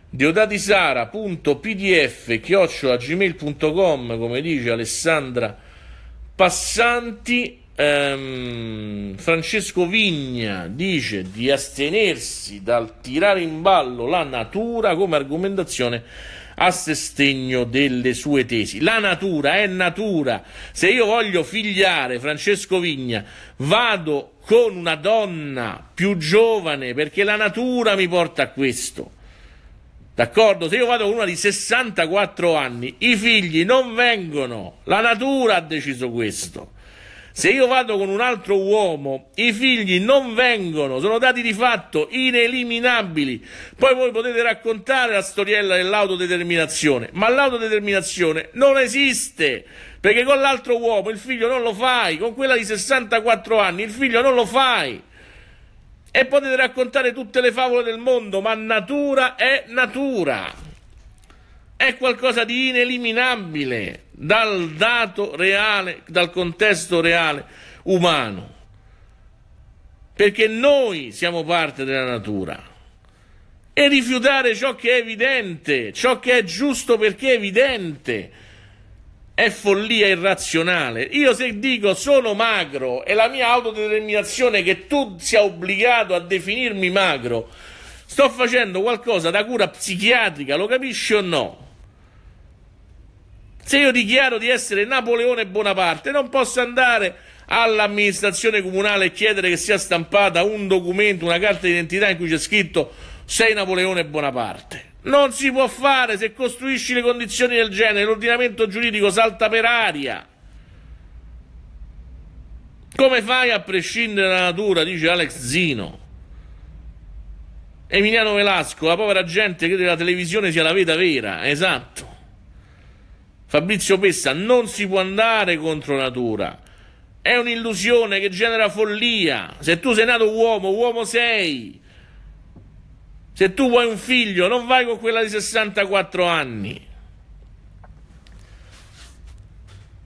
deodatisara.pdf-gmail.com come dice Alessandra Passanti ehm, Francesco Vigna dice di astenersi dal tirare in ballo la natura come argomentazione a sostegno delle sue tesi. La natura è natura. Se io voglio figliare Francesco Vigna, vado con una donna più giovane perché la natura mi porta a questo. D'accordo? Se io vado con una di 64 anni, i figli non vengono. La natura ha deciso questo. Se io vado con un altro uomo, i figli non vengono, sono dati di fatto ineliminabili. Poi voi potete raccontare la storiella dell'autodeterminazione, ma l'autodeterminazione non esiste. Perché con l'altro uomo il figlio non lo fai, con quella di 64 anni il figlio non lo fai. E potete raccontare tutte le favole del mondo, ma natura è natura è qualcosa di ineliminabile dal dato reale, dal contesto reale umano. Perché noi siamo parte della natura. E rifiutare ciò che è evidente, ciò che è giusto perché è evidente, è follia irrazionale. Io se dico sono magro e la mia autodeterminazione che tu sia obbligato a definirmi magro, sto facendo qualcosa da cura psichiatrica, lo capisci o no? Se io dichiaro di essere Napoleone Bonaparte, non posso andare all'amministrazione comunale e chiedere che sia stampata un documento, una carta d'identità in cui c'è scritto sei Napoleone Bonaparte. Non si può fare se costruisci le condizioni del genere, l'ordinamento giuridico salta per aria. Come fai a prescindere dalla natura, dice Alex Zino. Emiliano Velasco, la povera gente crede che la televisione sia la vita vera, esatto. Fabrizio Pessa non si può andare contro natura. È un'illusione che genera follia. Se tu sei nato uomo, uomo sei. Se tu vuoi un figlio, non vai con quella di 64 anni.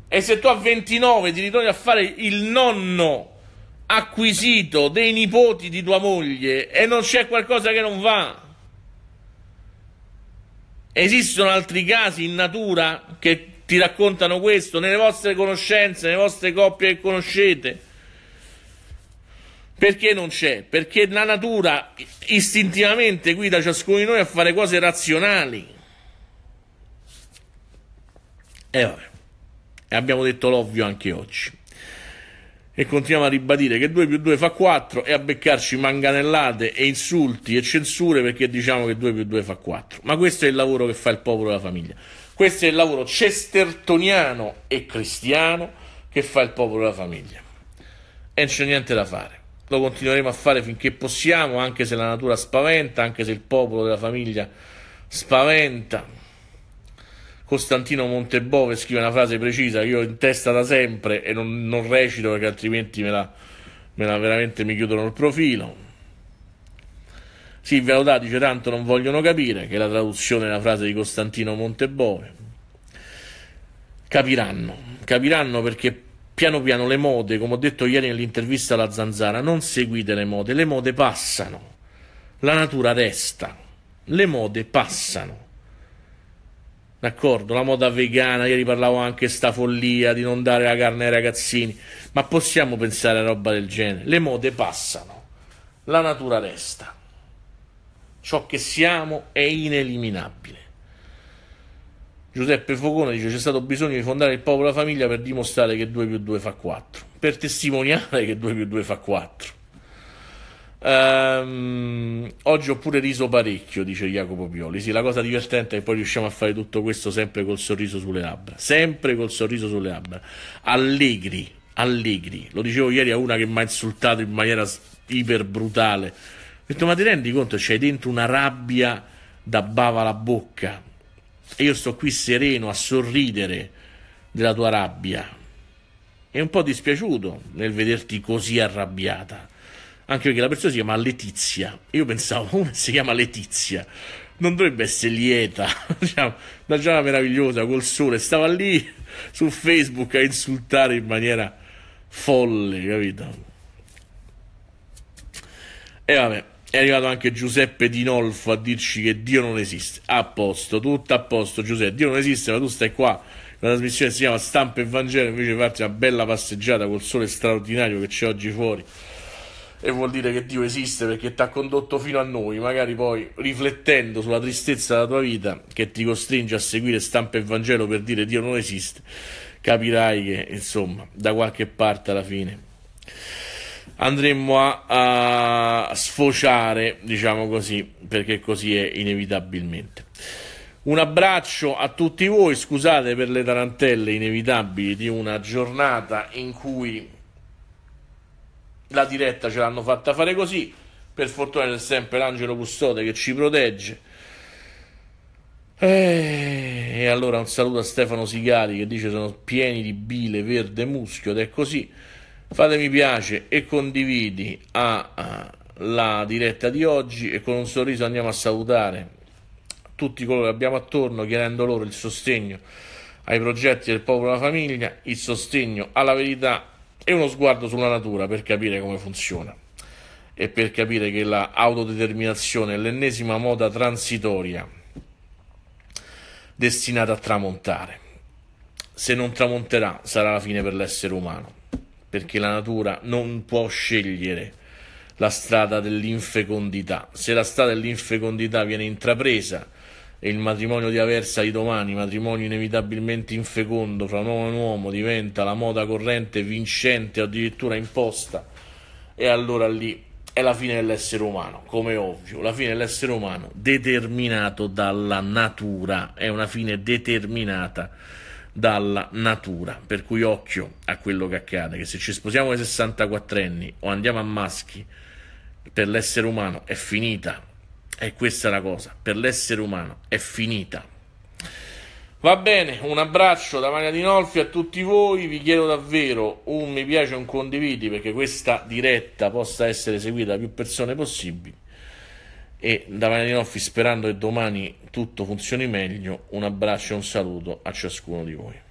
E se tu a 29 ti ritrovi a fare il nonno acquisito dei nipoti di tua moglie e non c'è qualcosa che non va, Esistono altri casi in natura che ti raccontano questo, nelle vostre conoscenze, nelle vostre coppie che conoscete? Perché non c'è? Perché la natura istintivamente guida ciascuno di noi a fare cose razionali. E eh, vabbè, abbiamo detto l'ovvio anche oggi e continuiamo a ribadire che 2 più 2 fa 4 e a beccarci manganellate e insulti e censure perché diciamo che 2 più 2 fa 4. Ma questo è il lavoro che fa il popolo e la famiglia. Questo è il lavoro cestertoniano e cristiano che fa il popolo e la famiglia. E non c'è niente da fare. Lo continueremo a fare finché possiamo, anche se la natura spaventa, anche se il popolo della famiglia spaventa. Costantino Montebove scrive una frase precisa che io ho in testa da sempre e non, non recito perché altrimenti me la, me la veramente mi chiudono il profilo. Silvia Lodà dice tanto non vogliono capire, che è la traduzione della frase di Costantino Montebove. Capiranno, capiranno perché piano piano le mode, come ho detto ieri nell'intervista alla Zanzara, non seguite le mode, le mode passano, la natura resta, le mode passano d'accordo, la moda vegana, ieri parlavo anche sta follia di non dare la carne ai ragazzini, ma possiamo pensare a roba del genere. Le mode passano, la natura resta. Ciò che siamo è ineliminabile. Giuseppe Fogone dice c'è stato bisogno di fondare il popolo e la famiglia per dimostrare che 2 più 2 fa 4, per testimoniare che 2 più 2 fa 4. Um, oggi ho pure riso parecchio, dice Jacopo Pioli. Sì, la cosa divertente è che poi riusciamo a fare tutto questo sempre col sorriso sulle labbra. Sempre col sorriso sulle labbra. Allegri, allegri. Lo dicevo ieri a una che mi ha insultato in maniera iper brutale. Ho detto, ma ti rendi conto, c'hai dentro una rabbia da bava la bocca. E io sto qui sereno a sorridere della tua rabbia. È un po' dispiaciuto nel vederti così arrabbiata anche perché la persona si chiama Letizia. Io pensavo, come si chiama Letizia, non dovrebbe essere lieta, una (laughs) diciamo, giornata meravigliosa col sole, stava lì su Facebook a insultare in maniera folle, capito? E vabbè, è arrivato anche Giuseppe Di Nolfo a dirci che Dio non esiste. A posto, tutto a posto, Giuseppe, Dio non esiste, ma tu stai qua. La trasmissione si chiama Stampa e Vangelo, invece farti una bella passeggiata col sole straordinario che c'è oggi fuori e vuol dire che Dio esiste perché ti ha condotto fino a noi, magari poi riflettendo sulla tristezza della tua vita che ti costringe a seguire stampa e Vangelo per dire Dio non esiste, capirai che insomma da qualche parte alla fine andremo a, a sfociare, diciamo così, perché così è inevitabilmente. Un abbraccio a tutti voi, scusate per le tarantelle inevitabili di una giornata in cui la diretta ce l'hanno fatta fare così. Per fortuna c'è sempre l'angelo custode che ci protegge. Eh, e allora un saluto a Stefano Sigali che dice sono pieni di bile, verde, muschio ed è così. Fatemi piace e condividi la diretta di oggi e con un sorriso andiamo a salutare tutti coloro che abbiamo attorno chiedendo loro il sostegno ai progetti del popolo e alla famiglia, il sostegno alla verità e uno sguardo sulla natura per capire come funziona e per capire che la autodeterminazione è l'ennesima moda transitoria destinata a tramontare. Se non tramonterà sarà la fine per l'essere umano, perché la natura non può scegliere la strada dell'infecondità. Se la strada dell'infecondità viene intrapresa, e il matrimonio di Aversa di domani, matrimonio inevitabilmente infecondo fra un uomo e un uomo, diventa la moda corrente vincente o addirittura imposta, e allora lì è la fine dell'essere umano, come ovvio, la fine dell'essere umano determinato dalla natura, è una fine determinata dalla natura, per cui occhio a quello che accade, che se ci sposiamo ai 64 anni o andiamo a maschi, per l'essere umano è finita e questa è la cosa, per l'essere umano è finita. Va bene, un abbraccio da Maria Nolfi a tutti voi, vi chiedo davvero un mi piace, un condividi perché questa diretta possa essere seguita da più persone possibili e da Maria Nolfi sperando che domani tutto funzioni meglio, un abbraccio e un saluto a ciascuno di voi.